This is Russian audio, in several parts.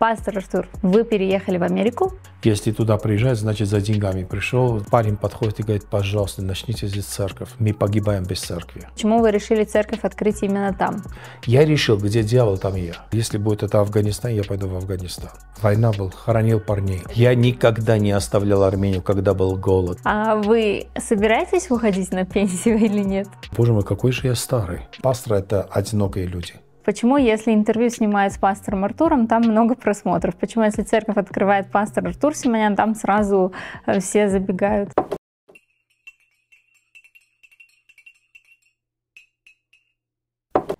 Пастор Артур, вы переехали в Америку? Если туда приезжать, значит за деньгами пришел. Парень подходит и говорит, пожалуйста, начните здесь церковь. Мы погибаем без церкви. Почему вы решили церковь открыть именно там? Я решил, где дьявол, там я. Если будет это Афганистан, я пойду в Афганистан. Война был, хоронил парней. Я никогда не оставлял Армению, когда был голод. А вы собираетесь выходить на пенсию или нет? Боже мой, какой же я старый. Пастор – это одинокие люди. Почему, если интервью снимают с пастором Артуром, там много просмотров? Почему, если церковь открывает пастор Артур Симонян, там сразу э, все забегают?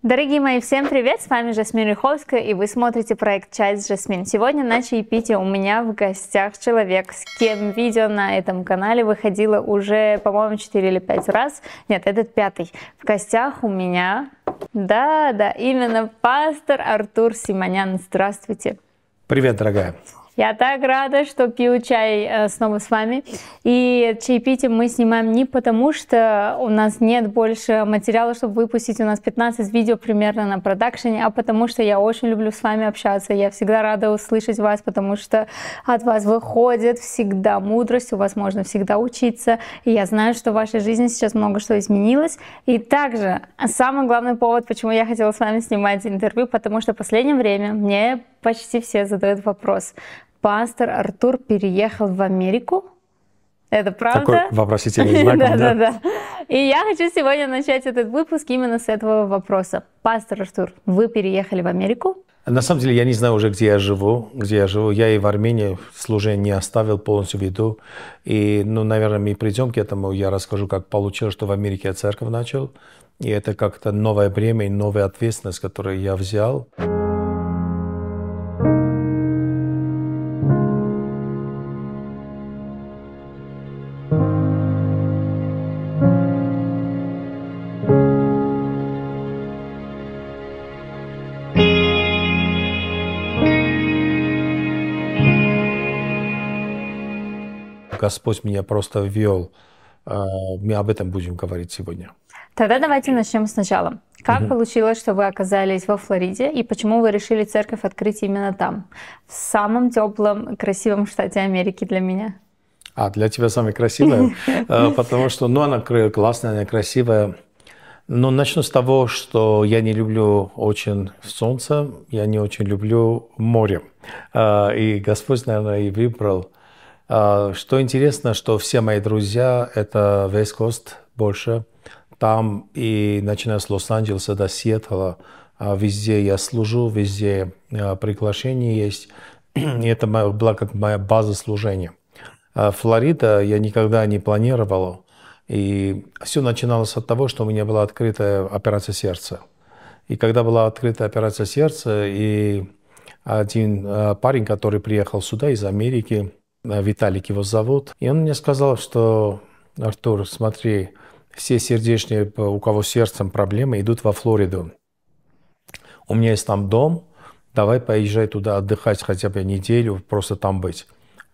Дорогие мои, всем привет! С вами Жасмин Риховская, и вы смотрите проект «Часть Жасмин». Сегодня на чаепитии у меня в гостях человек, с кем видео на этом канале выходило уже, по-моему, 4 или 5 раз. Нет, этот пятый. В гостях у меня... Да, да, именно пастор Артур Симонян. Здравствуйте! Привет, дорогая! Я так рада, что пью чай э, снова с вами. И чаепитие мы снимаем не потому, что у нас нет больше материала, чтобы выпустить. У нас 15 видео примерно на продакшене, а потому что я очень люблю с вами общаться. Я всегда рада услышать вас, потому что от вас выходит всегда мудрость, у вас можно всегда учиться. И я знаю, что в вашей жизни сейчас много что изменилось. И также самый главный повод, почему я хотела с вами снимать интервью, потому что в последнее время мне почти все задают вопрос. Пастор Артур переехал в Америку? Это правда? Такой вопросительный знак. да, да, да. И я хочу сегодня начать этот выпуск именно с этого вопроса. Пастор Артур, вы переехали в Америку? На самом деле я не знаю уже, где я живу, где я живу. Я и в Армении служение не оставил полностью в виду. И, ну, наверное, мы придем к этому. Я расскажу, как получилось, что в Америке я церковь начал. И это как-то новое время и новая ответственность, которую я взял. Господь меня просто вел. А, мы об этом будем говорить сегодня. Тогда давайте начнем сначала. Как угу. получилось, что вы оказались во Флориде и почему вы решили церковь открыть именно там, в самом теплом, красивом штате Америки для меня? А, для тебя самая красивая? Потому что, ну, она классная, она красивая. Но начну с того, что я не люблю очень солнце, я не очень люблю море. А, и Господь, наверное, и выбрал а, что интересно, что все мои друзья – это West Coast больше. Там и начиная с Лос-Анджелеса до Сиэтла, а, везде я служу, везде а, приглашения есть. И это была как моя база служения. Флорида я никогда не планировал. И все начиналось от того, что у меня была открытая операция сердца. И когда была открыта операция сердца, и один парень, который приехал сюда из Америки, Виталик его зовут. И он мне сказал, что Артур, смотри, все сердечные, э, у кого сердцем проблемы, идут во Флориду. У меня есть там дом, давай поезжай туда отдыхать хотя бы неделю, просто там быть.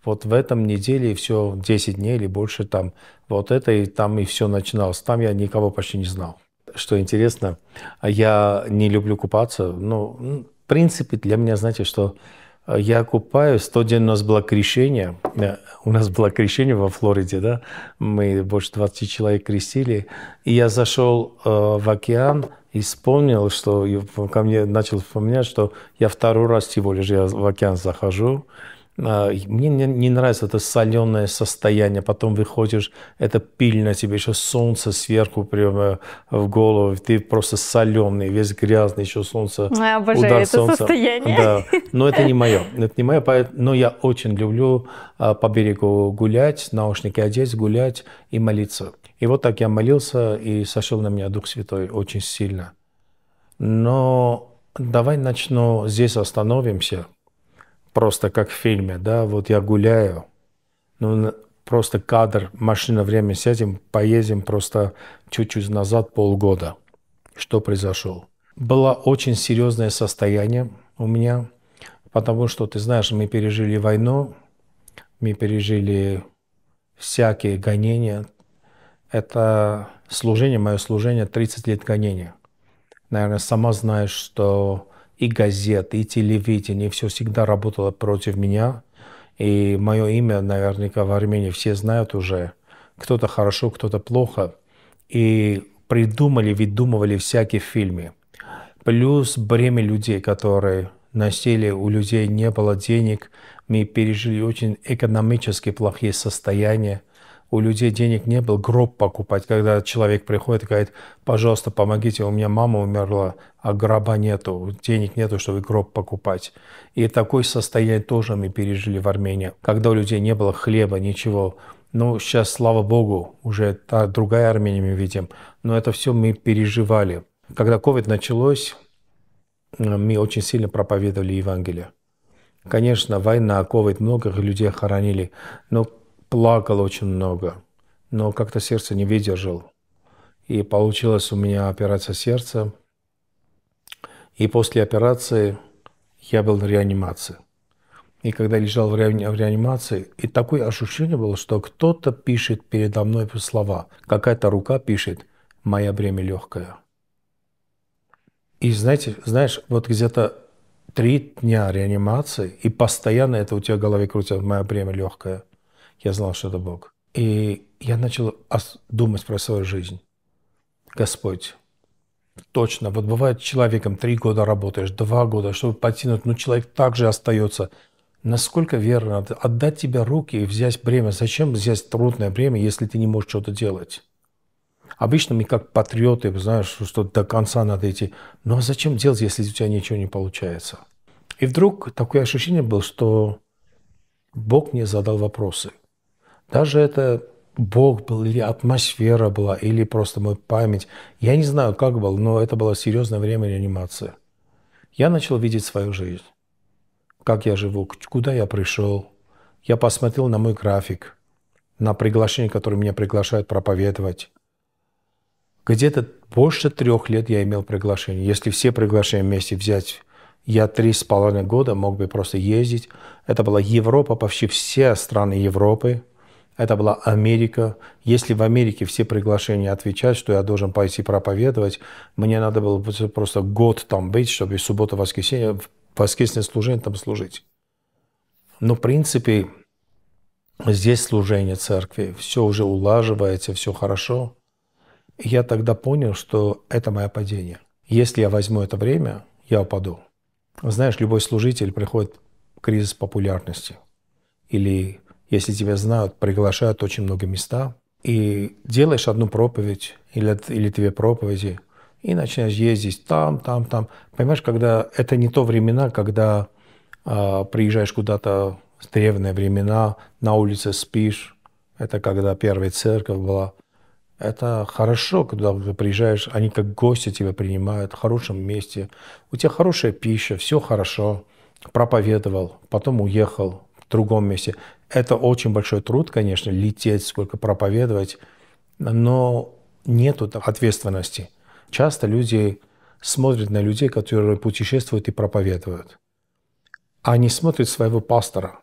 Вот в этом неделе и все 10 дней или больше там. Вот это и там и все начиналось. Там я никого почти не знал. Что интересно, я не люблю купаться. но ну, в принципе, для меня, знаете, что я купаюсь, тот день у нас было крещение, э, у нас было крещение во Флориде, да, мы больше 20 человек крестили, и я зашел э, в океан и вспомнил, что ко мне начал вспоминать, что я второй раз всего лишь я в океан захожу, а, мне не, нравится это соленое состояние. Потом выходишь, это пильно, тебе еще солнце сверху прямо в голову. Ты просто соленый, весь грязный, еще солнце. А, я обожаю удар это солнца. состояние. Да. Но это не мое. Это не мое. Но я очень люблю а, по берегу гулять, наушники одеть, гулять и молиться. И вот так я молился, и сошел на меня Дух Святой очень сильно. Но давай начну, здесь остановимся – просто как в фильме, да, вот я гуляю, ну, просто кадр, машина, время сядем, поедем просто чуть-чуть назад полгода. Что произошло? Было очень серьезное состояние у меня, потому что, ты знаешь, мы пережили войну, мы пережили всякие гонения. Это служение, мое служение, 30 лет гонения. Наверное, сама знаешь, что и газеты, и телевидение, все всегда работало против меня. И мое имя наверняка в Армении все знают уже. Кто-то хорошо, кто-то плохо. И придумали, выдумывали всякие фильмы. Плюс бремя людей, которые насилие, у людей не было денег. Мы пережили очень экономически плохие состояния у людей денег не было гроб покупать, когда человек приходит и говорит, пожалуйста, помогите, у меня мама умерла, а гроба нету, денег нету, чтобы гроб покупать. И такое состояние тоже мы пережили в Армении, когда у людей не было хлеба, ничего. Ну, сейчас, слава богу, уже та другая Армения мы видим, но это все мы переживали. Когда COVID началось, мы очень сильно проповедовали Евангелие. Конечно, война, COVID, многих людей хоронили, но плакал очень много, но как-то сердце не выдержало. И получилось у меня операция сердца. И после операции я был на реанимации. И когда лежал в, ре... в реанимации, и такое ощущение было, что кто-то пишет передо мной слова. Какая-то рука пишет «Моя бремя легкое». И знаете, знаешь, вот где-то три дня реанимации, и постоянно это у тебя в голове крутится «Моя бремя легкое» я знал, что это Бог. И я начал думать про свою жизнь. Господь, точно, вот бывает человеком три года работаешь, два года, чтобы потянуть, но человек также остается. Насколько верно отдать тебе руки и взять бремя? Зачем взять трудное бремя, если ты не можешь что-то делать? Обычно мы как патриоты, знаешь, что до конца надо идти. Ну а зачем делать, если у тебя ничего не получается? И вдруг такое ощущение было, что Бог мне задал вопросы – даже это Бог был, или атмосфера была, или просто моя память. Я не знаю, как был но это было серьезное время реанимации. Я начал видеть свою жизнь. Как я живу, куда я пришел. Я посмотрел на мой график, на приглашение, которое меня приглашают проповедовать. Где-то больше трех лет я имел приглашение. Если все приглашения вместе взять, я три с половиной года мог бы просто ездить. Это была Европа, почти все страны Европы – это была Америка. Если в Америке все приглашения отвечать, что я должен пойти проповедовать, мне надо было просто год там быть, чтобы суббота, воскресенье, воскресное служение там служить. Но, в принципе, здесь служение церкви, все уже улаживается, все хорошо. я тогда понял, что это мое падение. Если я возьму это время, я упаду. Знаешь, любой служитель приходит в кризис популярности или если тебя знают, приглашают очень много места, и делаешь одну проповедь или, или две проповеди, и начинаешь ездить там, там, там. Понимаешь, когда это не то времена, когда э, приезжаешь куда-то в древние времена, на улице спишь, это когда первая церковь была. Это хорошо, когда ты приезжаешь, они как гости тебя принимают в хорошем месте. У тебя хорошая пища, все хорошо. Проповедовал, потом уехал в другом месте. Это очень большой труд, конечно, лететь, сколько проповедовать, но нету ответственности. Часто люди смотрят на людей, которые путешествуют и проповедуют. Они смотрят своего пастора.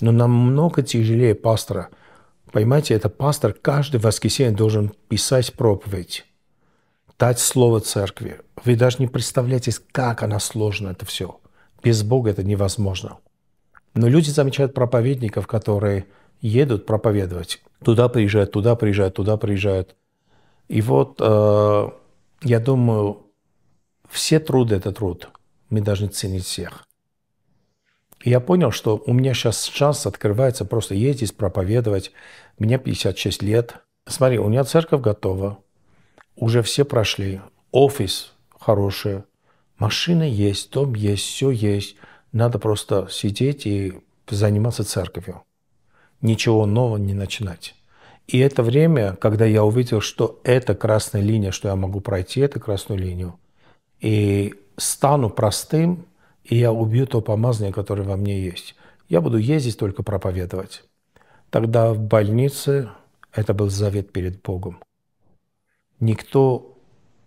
Но намного тяжелее пастора. Понимаете, это пастор каждый воскресенье должен писать проповедь, дать слово церкви. Вы даже не представляете, как она сложна, это все. Без Бога это невозможно. Но люди замечают проповедников, которые едут проповедовать. Туда приезжают, туда приезжают, туда приезжают. И вот, э, я думаю, все труды – это труд. Мы должны ценить всех. И я понял, что у меня сейчас шанс открывается просто ездить, проповедовать. Мне 56 лет. Смотри, у меня церковь готова. Уже все прошли. Офис хороший. Машина есть, дом есть, все есть. Надо просто сидеть и заниматься церковью. Ничего нового не начинать. И это время, когда я увидел, что это красная линия, что я могу пройти эту красную линию, и стану простым, и я убью то помазание, которое во мне есть. Я буду ездить только проповедовать. Тогда в больнице это был завет перед Богом. Никто,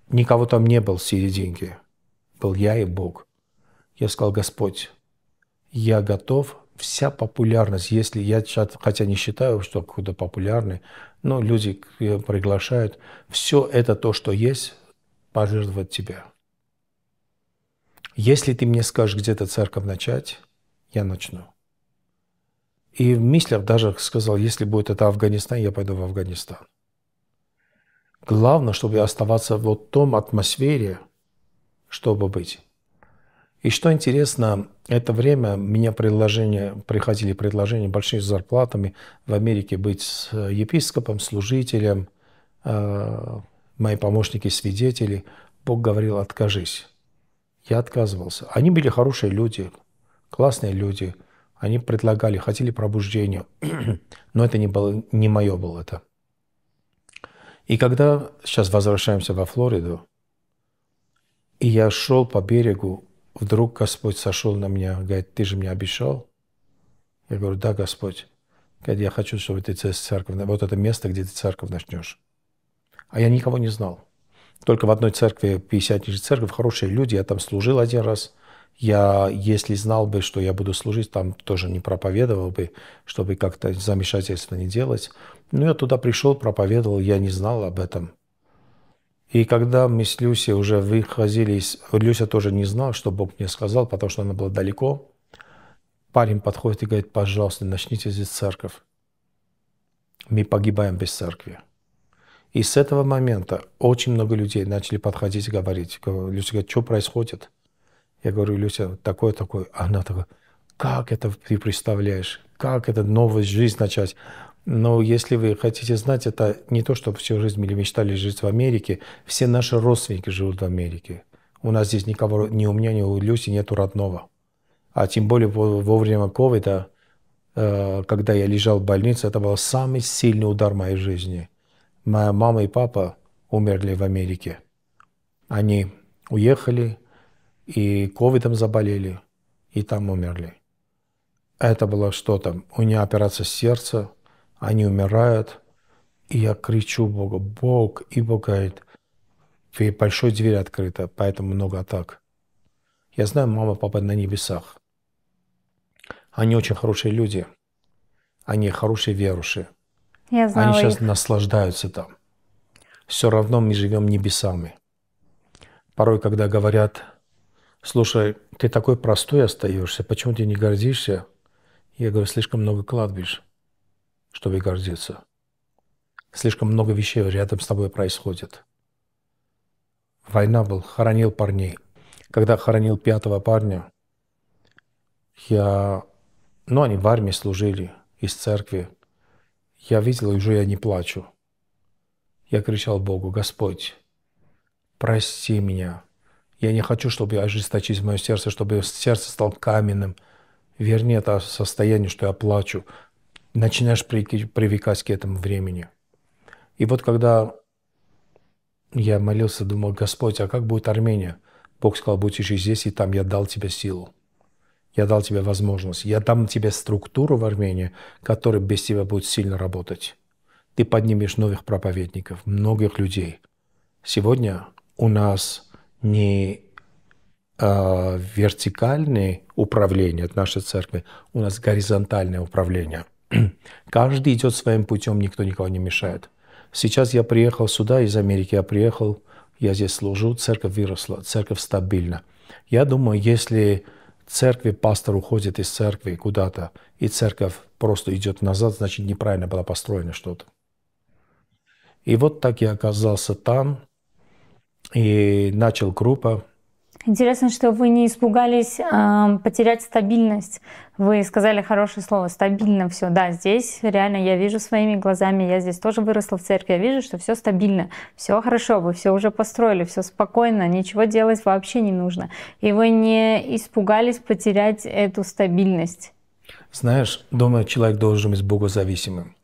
никого там не был в серединке. Был я и Бог. Я сказал, Господь, я готов, вся популярность, если я, хотя не считаю, что какой-то популярный, но люди э, приглашают, все это то, что есть, пожертвовать тебя. Если ты мне скажешь где-то церковь начать, я начну. И в мыслях даже сказал, если будет это Афганистан, я пойду в Афганистан. Главное, чтобы оставаться в вот том атмосфере, чтобы быть. И что интересно, это время меня предложения, приходили предложения большими зарплатами в Америке быть э, епископом, служителем, э, мои помощники, свидетели. Бог говорил, откажись. Я отказывался. Они были хорошие люди, классные люди. Они предлагали, хотели пробуждения. Но это не, было, не мое было это. И когда сейчас возвращаемся во Флориду, и я шел по берегу, вдруг Господь сошел на меня, говорит, ты же мне обещал? Я говорю, да, Господь. Говорит, я хочу, чтобы ты церковь, вот это место, где ты церковь начнешь. А я никого не знал. Только в одной церкви, 50 церковь, хорошие люди, я там служил один раз. Я, если знал бы, что я буду служить, там тоже не проповедовал бы, чтобы как-то замешательство не делать. Но я туда пришел, проповедовал, я не знал об этом. И когда мы с Люси уже выходили, Люся тоже не знала, что Бог мне сказал, потому что она была далеко. Парень подходит и говорит, пожалуйста, начните здесь церковь. Мы погибаем без церкви. И с этого момента очень много людей начали подходить и говорить. Люся говорит, что происходит? Я говорю, Люся, такое-такое. Она такая, как это ты представляешь? Как это новую жизнь начать? Но если вы хотите знать, это не то, что всю жизнь мы мечтали жить в Америке. Все наши родственники живут в Америке. У нас здесь никого, ни у меня, ни у Люси нету родного. А тем более во, во время ковида, э, когда я лежал в больнице, это был самый сильный удар в моей жизни. Моя мама и папа умерли в Америке. Они уехали и ковидом заболели, и там умерли. Это было что-то. У нее операция сердца – они умирают. И я кричу Богу, Бог, и Бог говорит, твоей большой дверь открыта, поэтому много атак. Я знаю, мама, папа на небесах. Они очень хорошие люди. Они хорошие верующие. Я знаю. Они сейчас их. наслаждаются там. Все равно мы живем небесами. Порой, когда говорят, слушай, ты такой простой остаешься, почему ты не гордишься? Я говорю, слишком много кладбищ чтобы гордиться. Слишком много вещей рядом с тобой происходит. Война был, хоронил парней. Когда хоронил пятого парня, я... Ну, они в армии служили, из церкви. Я видел, уже я не плачу. Я кричал Богу, Господь, прости меня. Я не хочу, чтобы ожесточить мое сердце, чтобы сердце стало каменным. Верни это состояние, что я плачу, начинаешь привыкать к этому времени. И вот когда я молился, думал, Господь, а как будет Армения? Бог сказал, будь еще здесь, и там, я дал тебе силу. Я дал тебе возможность. Я дам тебе структуру в Армении, которая без тебя будет сильно работать. Ты поднимешь новых проповедников, многих людей. Сегодня у нас не э, а, вертикальное управление от нашей церкви, у нас горизонтальное управление – Каждый идет своим путем, никто никого не мешает. Сейчас я приехал сюда из Америки, я приехал, я здесь служу, церковь выросла, церковь стабильна. Я думаю, если церкви пастор уходит из церкви куда-то, и церковь просто идет назад, значит, неправильно было построено что-то. И вот так я оказался там, и начал группа, Интересно, что вы не испугались э, потерять стабильность. Вы сказали хорошее слово, стабильно все. Да, здесь реально я вижу своими глазами, я здесь тоже выросла в церкви, я вижу, что все стабильно, все хорошо, вы все уже построили, все спокойно, ничего делать вообще не нужно. И вы не испугались потерять эту стабильность. Знаешь, думаю, человек должен быть богозависимым.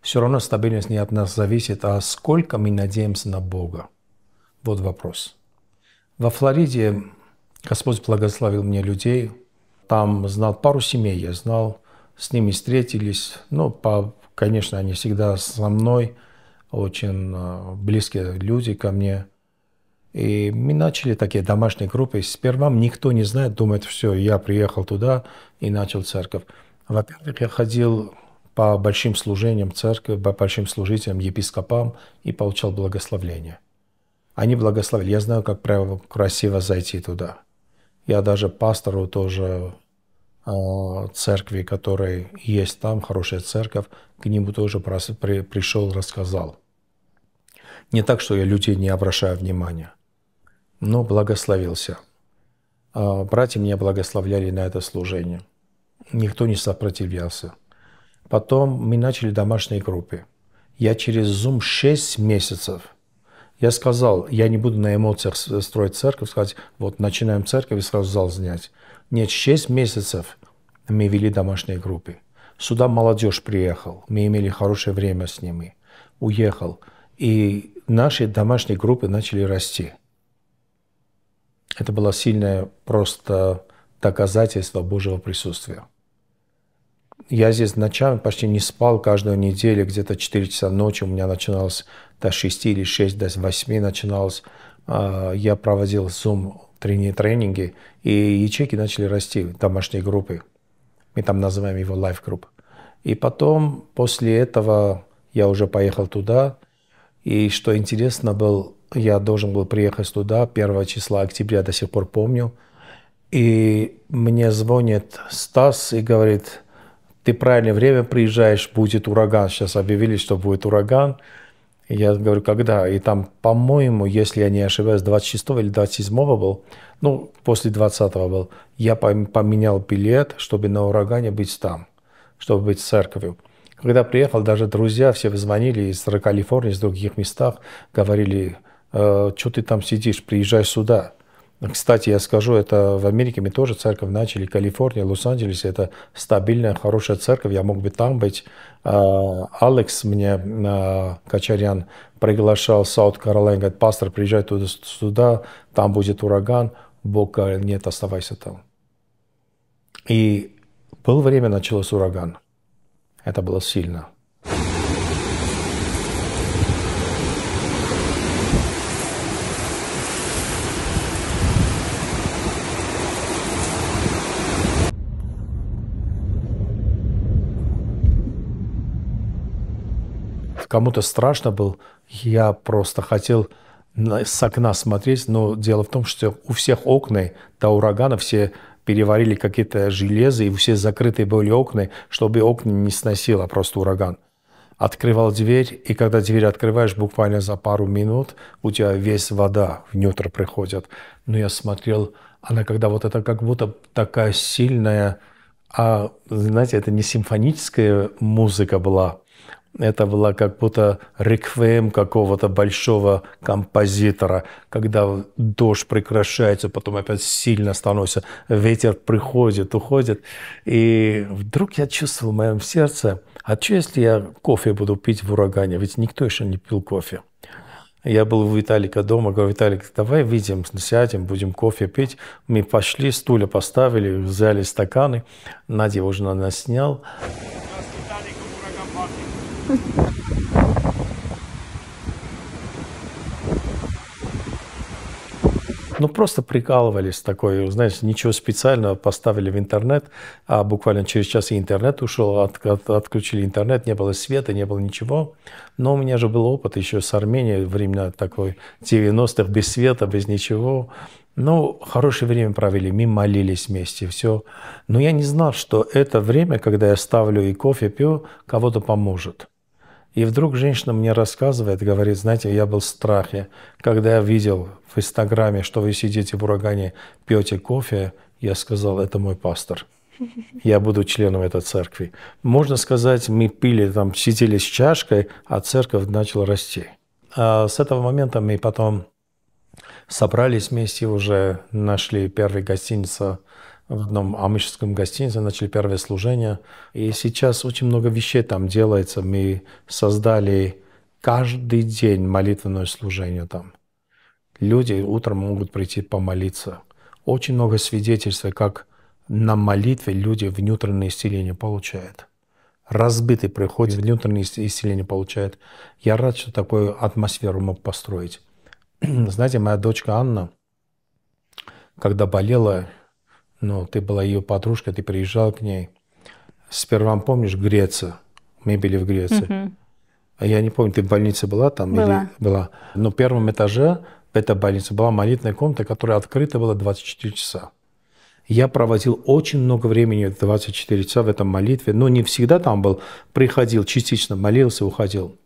Все равно стабильность не от нас зависит, а сколько мы надеемся на Бога. Вот вопрос. Во Флориде Господь благословил мне людей. Там знал пару семей, я знал, с ними встретились. Ну, по, конечно, они всегда со мной, очень э, близкие люди ко мне. И мы начали такие домашние группы. Сперва никто не знает, думает, все, я приехал туда и начал церковь. Во-первых, я ходил по большим служениям церкви, по большим служителям, епископам и получал благословление – они благословили. Я знаю, как правило, красиво зайти туда. Я даже пастору тоже а, церкви, которая есть там, хорошая церковь, к нему тоже пришел, рассказал. Не так, что я людей не обращаю внимания, но благословился. А, братья меня благословляли на это служение. Никто не сопротивлялся. Потом мы начали домашние группы. Я через Zoom 6 месяцев – я сказал, я не буду на эмоциях э, строить церковь, сказать, вот начинаем церковь и сразу зал занять. Нет, 6 месяцев мы вели домашние группы. Сюда молодежь приехал, мы имели хорошее время с ними, уехал. И наши домашние группы начали расти. Это было сильное просто доказательство Божьего присутствия я здесь ночами почти не спал каждую неделю, где-то 4 часа ночи у меня начиналось до 6 или 6, до 8 начиналось. А, я проводил Zoom тренинги, и ячейки начали расти, домашние группы. Мы там называем его Life Group. И потом, после этого, я уже поехал туда. И что интересно был, я должен был приехать туда 1 числа октября, до сих пор помню. И мне звонит Стас и говорит – ты правильное время приезжаешь, будет ураган. Сейчас объявили, что будет ураган. я говорю, когда? И там, по-моему, если я не ошибаюсь, 26 или 27 был, ну, после 20 был, я поменял билет, чтобы на урагане быть там, чтобы быть в церковью. Когда приехал, даже друзья все звонили из Калифорнии, из других местах, говорили, э, что ты там сидишь, приезжай сюда. Кстати, я скажу, это в Америке мы тоже церковь начали, Калифорния, Лос-Анджелес, это стабильная, хорошая церковь, я мог бы там быть. А, Алекс мне, а, Качарян, приглашал Саут Каролайн, говорит, пастор, приезжай туда, сюда, там будет ураган. Бог говорит, нет, оставайся там. И был время, началось ураган. Это было сильно. кому-то страшно был. Я просто хотел с окна смотреть, но дело в том, что у всех окна до урагана все переварили какие-то железы, и все закрытые были окна, чтобы окна не сносило просто ураган. Открывал дверь, и когда дверь открываешь, буквально за пару минут у тебя весь вода в внутрь приходит. Но я смотрел, она когда вот это как будто такая сильная, а, знаете, это не симфоническая музыка была, это была как будто реквеем какого-то большого композитора, когда дождь прекращается, потом опять сильно становится, ветер приходит, уходит. И вдруг я чувствовал в моем сердце, а что если я кофе буду пить в урагане? Ведь никто еще не пил кофе. Я был у Виталика дома, говорю, Виталик, давай выйдем, сядем, будем кофе пить. Мы пошли, стулья поставили, взяли стаканы. Надя его уже нас снял. Здравствуйте, Виталик, ураган ну, просто прикалывались такой, знаешь, ничего специального, поставили в интернет, а буквально через час и интернет ушел, от, от, отключили интернет, не было света, не было ничего. Но у меня же был опыт еще с Арменией, времена такой 90-х, без света, без ничего. Ну, хорошее время провели, мы молились вместе, все. Но я не знал, что это время, когда я ставлю и кофе пью, кого-то поможет. И вдруг женщина мне рассказывает, говорит, знаете, я был в страхе, когда я видел в Инстаграме, что вы сидите в урагане, пьете кофе, я сказал, это мой пастор. Я буду членом этой церкви. Можно сказать, мы пили, там, сидели с чашкой, а церковь начала расти. А с этого момента мы потом собрались вместе, уже нашли первый гостиница в одном амишском гостинице, начали первое служение. И сейчас очень много вещей там делается. Мы создали каждый день молитвенное служение там. Люди утром могут прийти помолиться. Очень много свидетельств, как на молитве люди внутреннее исцеление получают. Разбитый приходит, внутреннее исцеление получает. Я рад, что такую атмосферу мог построить. Знаете, моя дочка Анна, когда болела, ну, ты была ее подружка, ты приезжал к ней. Сперва, помнишь, Греция? Мы были в Греции. Угу. Я не помню, ты в больнице была там? Была. Или... была. Но в первом этаже в этой больнице была молитвенная комната, которая открыта была 24 часа. Я проводил очень много времени, 24 часа в этом молитве, но ну, не всегда там был. Приходил, частично молился, уходил.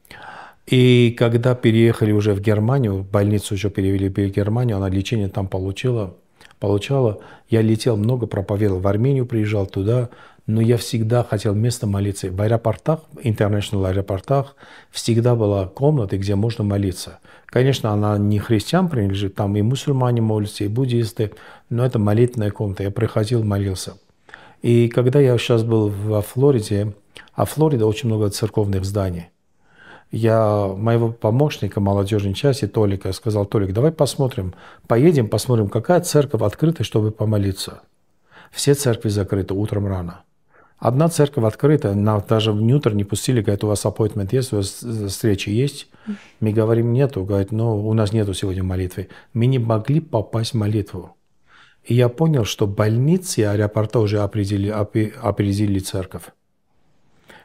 И когда переехали уже в Германию, больницу еще перевели в Германию, она лечение там получила, получала. Я летел много, проповедовал в Армению, приезжал туда, но я всегда хотел место молиться. В аэропортах, интернешнл аэропортах, всегда была комната, где можно молиться. Конечно, она не христиан принадлежит, там и мусульмане молятся, и буддисты, но это молитвенная комната. Я приходил, молился. И когда я сейчас был во Флориде, а Флорида очень много церковных зданий – я моего помощника молодежной части Толика сказал, Толик, давай посмотрим, поедем, посмотрим, какая церковь открыта, чтобы помолиться. Все церкви закрыты утром рано. Одна церковь открыта, нам даже в Ньютер не пустили, говорят, у вас appointment есть, у вас э, встречи есть? Мы говорим, нету. говорят, ну, у нас нету сегодня молитвы. Мы не могли попасть в молитву. И я понял, что больницы и аэропорта уже определили, определили церковь.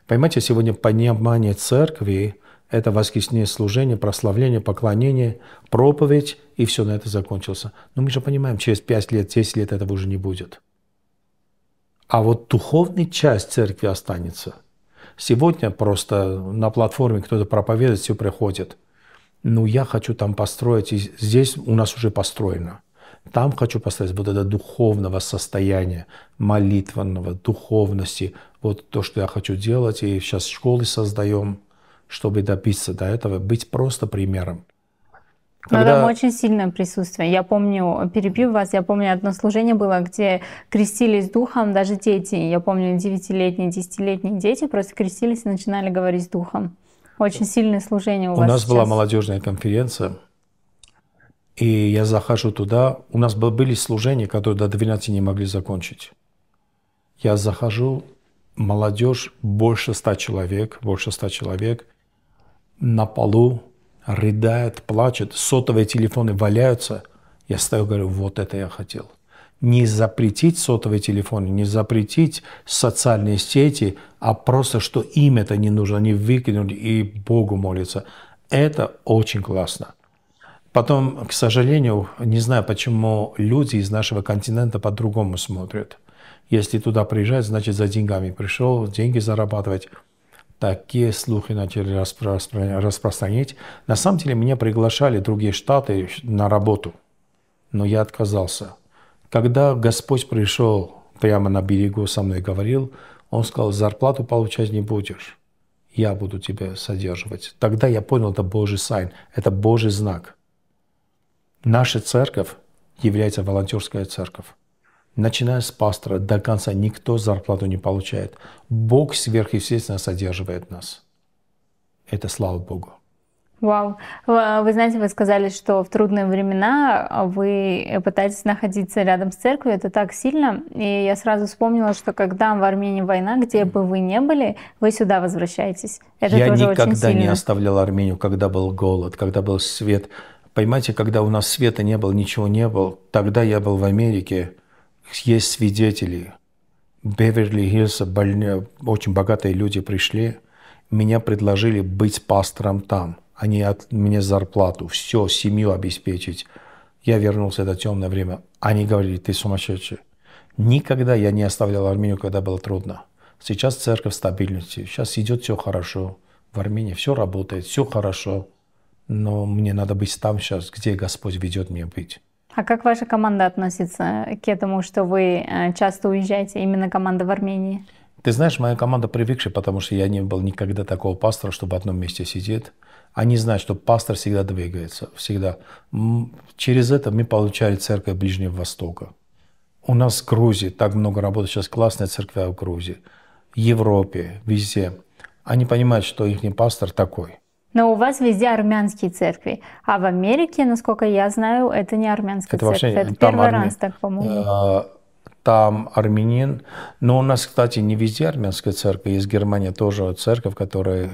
Понимаете, сегодня понимание церкви, это воскреснение служение, прославление, поклонение, проповедь, и все на это закончился. Но мы же понимаем, через 5 лет, 10 лет этого уже не будет. А вот духовная часть церкви останется. Сегодня просто на платформе кто-то проповедует, все приходит. Ну, я хочу там построить, и здесь у нас уже построено. Там хочу построить вот это духовного состояния, молитвенного, духовности. Вот то, что я хочу делать, и сейчас школы создаем – чтобы добиться до этого, быть просто примером. Когда... Но там очень сильное присутствие. Я помню, перебью вас, я помню, одно служение было, где крестились духом даже дети. Я помню, девятилетние, десятилетние дети просто крестились и начинали говорить с духом. Очень сильное служение у, у вас У нас сейчас. была молодежная конференция, и я захожу туда. У нас были служения, которые до 12 не могли закончить. Я захожу, молодежь, больше ста человек, больше ста человек – на полу, рыдает, плачет, сотовые телефоны валяются. Я стою и говорю, вот это я хотел. Не запретить сотовые телефоны, не запретить социальные сети, а просто, что им это не нужно, они выкинут и Богу молятся. Это очень классно. Потом, к сожалению, не знаю, почему люди из нашего континента по-другому смотрят. Если туда приезжать, значит, за деньгами пришел, деньги зарабатывать – такие слухи начали распро распро распространять. На самом деле меня приглашали другие штаты на работу, но я отказался. Когда Господь пришел прямо на берегу со мной говорил, он сказал, зарплату получать не будешь, я буду тебя содерживать. Тогда я понял, это Божий сайн, это Божий знак. Наша церковь является волонтерская церковь начиная с пастора до конца, никто зарплату не получает. Бог сверхъестественно содерживает нас. Это слава Богу. Вау. Вы знаете, вы сказали, что в трудные времена вы пытаетесь находиться рядом с церковью. Это так сильно. И я сразу вспомнила, что когда в Армении война, где бы вы ни были, вы сюда возвращаетесь. Это я тоже никогда очень сильно. не оставлял Армению, когда был голод, когда был свет. Поймайте, когда у нас света не было, ничего не было, тогда я был в Америке – есть свидетели. Беверли-Хиллз, больня... очень богатые люди пришли, меня предложили быть пастором там. Они от меня зарплату, все, семью обеспечить. Я вернулся, это темное время. Они говорили, ты сумасшедший. Никогда я не оставлял Армению, когда было трудно. Сейчас церковь в стабильности, сейчас идет все хорошо. В Армении все работает, все хорошо. Но мне надо быть там сейчас, где Господь ведет меня быть. А как ваша команда относится к этому, что вы э, часто уезжаете, именно команда в Армении? Ты знаешь, моя команда привыкшая, потому что я не был никогда такого пастора, чтобы в одном месте сидит. Они знают, что пастор всегда двигается, всегда. Через это мы получали церковь Ближнего Востока. У нас в Грузии так много работы, сейчас классная церковь в Грузии, в Европе, везде. Они понимают, что их пастор такой – но у вас везде армянские церкви. А в Америке, насколько я знаю, это не армянские это церкви. Вообще, это первый арми... раз так, по-моему. Э, там армянин. Но у нас, кстати, не везде армянская церковь. Из Германии тоже церковь, которая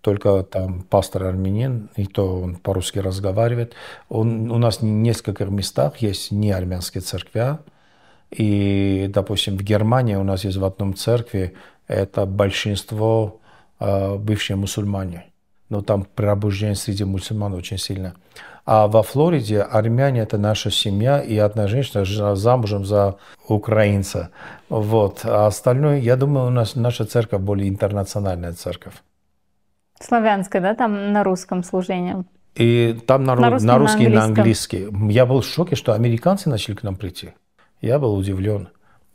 только там пастор армянин, и то он по-русски разговаривает. Он, у нас в нескольких местах есть не армянские церкви. А. И, допустим, в Германии у нас есть в одном церкви, это большинство э, бывшие мусульмане но там пробуждение среди мусульман очень сильно. А во Флориде армяне – это наша семья, и одна женщина жена замужем за украинца. Вот. А остальное, я думаю, у нас наша церковь более интернациональная церковь. Славянская, да, там на русском служении? И там на, на русский, на русский и на английский. Я был в шоке, что американцы начали к нам прийти. Я был удивлен.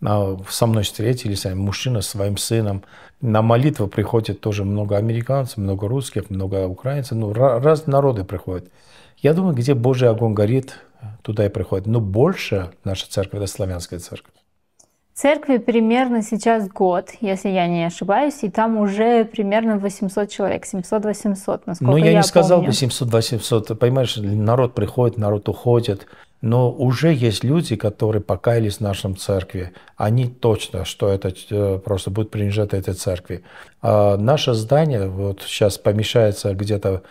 А, со мной встретились, мужчина с своим сыном. На молитву приходит тоже много американцев, много русских, много украинцев, ну, раз народы приходят. Я думаю, где Божий огонь горит, туда и приходит. Но больше наша церковь – это славянская церковь. Церкви примерно сейчас год, если я не ошибаюсь, и там уже примерно 800 человек, 700-800, насколько ну, я Ну, я, не сказал бы 700-800, понимаешь, народ приходит, народ уходит. Но уже есть люди, которые покаялись в нашем церкви. Они точно, что это э, просто будет принижать этой церкви. А наше здание вот сейчас помещается где-то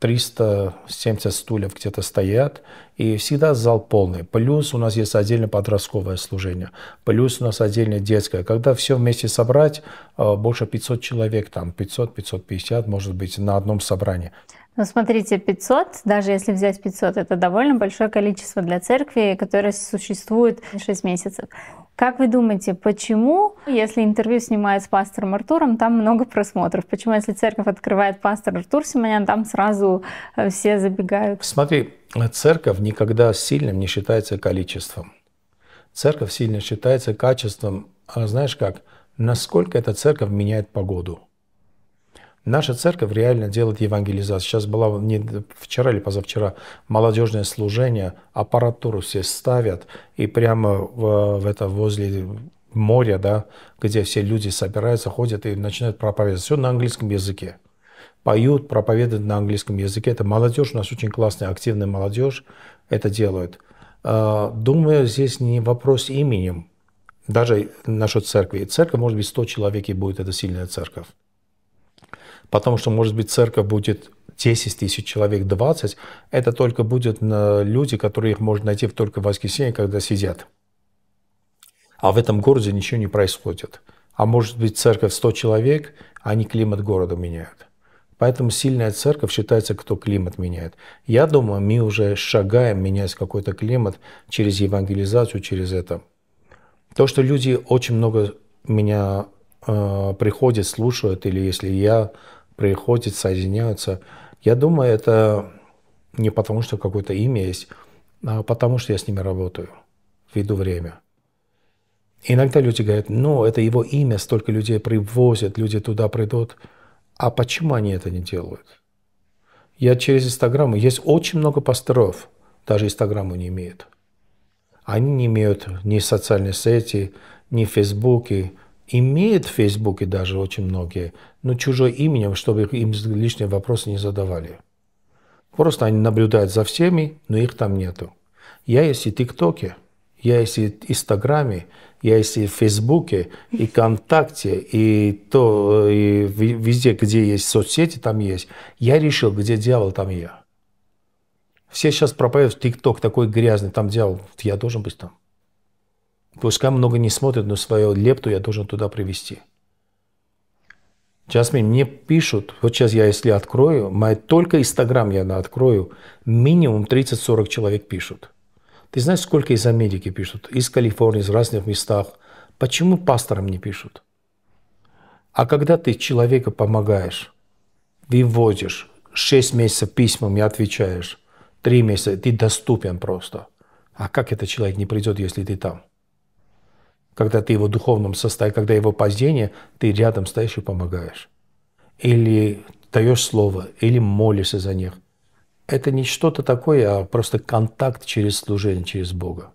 370 стульев где-то стоят, и всегда зал полный. Плюс у нас есть отдельное подростковое служение, плюс у нас отдельное детское. Когда все вместе собрать, э, больше 500 человек, там 500-550, может быть, на одном собрании. Ну, смотрите, 500, даже если взять 500, это довольно большое количество для церкви, которое существует 6 месяцев. Как вы думаете, почему, если интервью снимают с пастором Артуром, там много просмотров? Почему, если церковь открывает пастор Артур Симонян, там сразу э, все забегают? Смотри, церковь никогда сильным не считается количеством. Церковь сильно считается качеством, а знаешь как, насколько эта церковь меняет погоду – Наша церковь реально делает евангелизацию. Сейчас была, не, вчера или позавчера, молодежное служение, аппаратуру все ставят, и прямо в, в это возле моря, да, где все люди собираются, ходят и начинают проповедовать. Все на английском языке. Поют, проповедуют на английском языке. Это молодежь, у нас очень классная, активная молодежь это делает. А, думаю, здесь не вопрос именем. Даже нашу церкви. Церковь может быть 100 человек и будет это сильная церковь. Потому что, может быть, церковь будет 10 тысяч человек, 20, это только будут люди, которые их можно найти только в воскресенье, когда сидят. А в этом городе ничего не происходит. А может быть, церковь 100 человек, они климат города меняют. Поэтому сильная церковь считается, кто климат меняет. Я думаю, мы уже шагаем менять какой-то климат через евангелизацию, через это. То, что люди очень много меня э, приходят, слушают, или если я приходят, соединяются. Я думаю, это не потому, что какое-то имя есть, а потому, что я с ними работаю, веду время. Иногда люди говорят, ну, это его имя, столько людей привозят, люди туда придут. А почему они это не делают? Я через Инстаграм, есть очень много пасторов, даже Инстаграма не имеют. Они не имеют ни социальной сети, ни Фейсбуки, имеют в Фейсбуке даже очень многие, но чужое именем, чтобы им лишние вопросы не задавали. Просто они наблюдают за всеми, но их там нету. Я есть и в ТикТоке, я есть и в Инстаграме, я есть и в Фейсбуке, и ВКонтакте, и, то, и везде, где есть соцсети, там есть. Я решил, где дьявол, там я. Все сейчас проповедуют, ТикТок такой грязный, там дьявол, я должен быть там. Пускай много не смотрят, но свою лепту я должен туда привести. Сейчас мне пишут, вот сейчас я если открою, мой, только Инстаграм я на открою, минимум 30-40 человек пишут. Ты знаешь, сколько из Америки пишут, из Калифорнии, из разных местах. Почему пасторам не пишут? А когда ты человека помогаешь, выводишь, 6 месяцев письмом, письмами отвечаешь, 3 месяца, ты доступен просто. А как этот человек не придет, если ты там? когда ты его духовном составе, когда его падение, ты рядом стоишь и помогаешь. Или даешь слово, или молишься за них. Это не что-то такое, а просто контакт через служение, через Бога.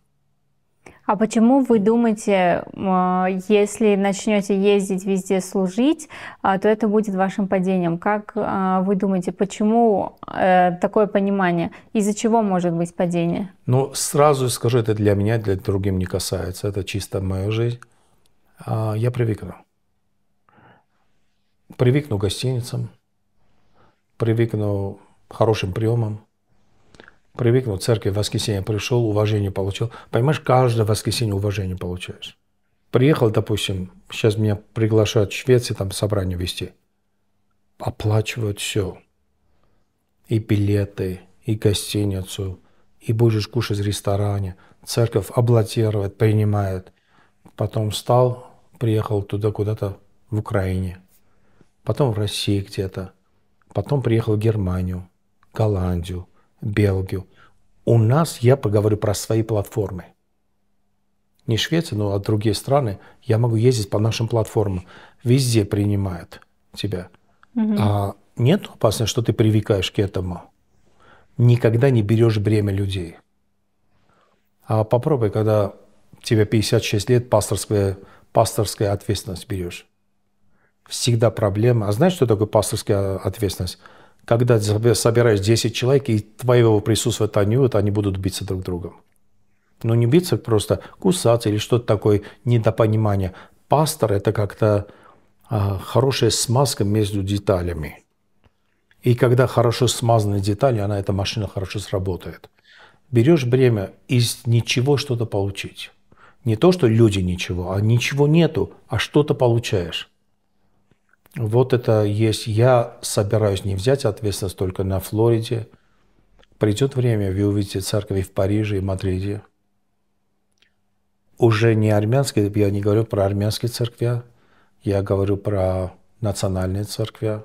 А почему вы думаете, э, если начнете ездить везде служить, э, то это будет вашим падением? Как э, вы думаете, почему такое понимание? Из-за чего может быть падение? Ну, сразу скажу, это для меня, для другим не касается. Это чисто моя жизнь. А, я привыкну. Привыкну к гостиницам, привыкну к хорошим приемам, Привык, ну, церковь в воскресенье пришел, уважение получил. Понимаешь, каждое воскресенье уважение получаешь. Приехал, допустим, сейчас меня приглашают в Швецию там собрание вести. Оплачивают все. И билеты, и гостиницу, и будешь кушать в ресторане. Церковь облатирует, принимает. Потом встал, приехал туда куда-то в Украине. Потом в России где-то. Потом приехал в Германию, Голландию – Белгию. У нас я поговорю про свои платформы. Не Швеция, но а другие страны. Я могу ездить по нашим платформам. Везде принимают тебя. Угу. А нет опасности, что ты привыкаешь к этому? Никогда не берешь бремя людей. А попробуй, когда тебе 56 лет, пасторская, пасторская ответственность берешь. Всегда проблема. А знаешь, что такое пасторская ответственность? когда собираешь 10 человек, и твоего присутствия тонют, они будут биться друг другом. Ну, не биться, просто кусаться или что-то такое недопонимание. Пастор – это как-то а, хорошая смазка между деталями. И когда хорошо смазаны детали, она, эта машина хорошо сработает. Берешь бремя из ничего что-то получить. Не то, что люди ничего, а ничего нету, а что-то получаешь. Вот это есть. Я собираюсь не взять ответственность только на Флориде. Придет время, вы увидите церкви в Париже и Мадриде. Уже не армянские, я не говорю про армянские церкви, я говорю про национальные церкви.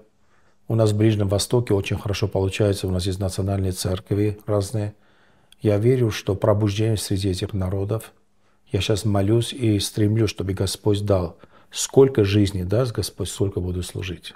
У нас в Ближнем Востоке очень хорошо получается, у нас есть национальные церкви разные. Я верю, что пробуждение среди этих народов. Я сейчас молюсь и стремлюсь, чтобы Господь дал – сколько жизней даст Господь, столько буду служить.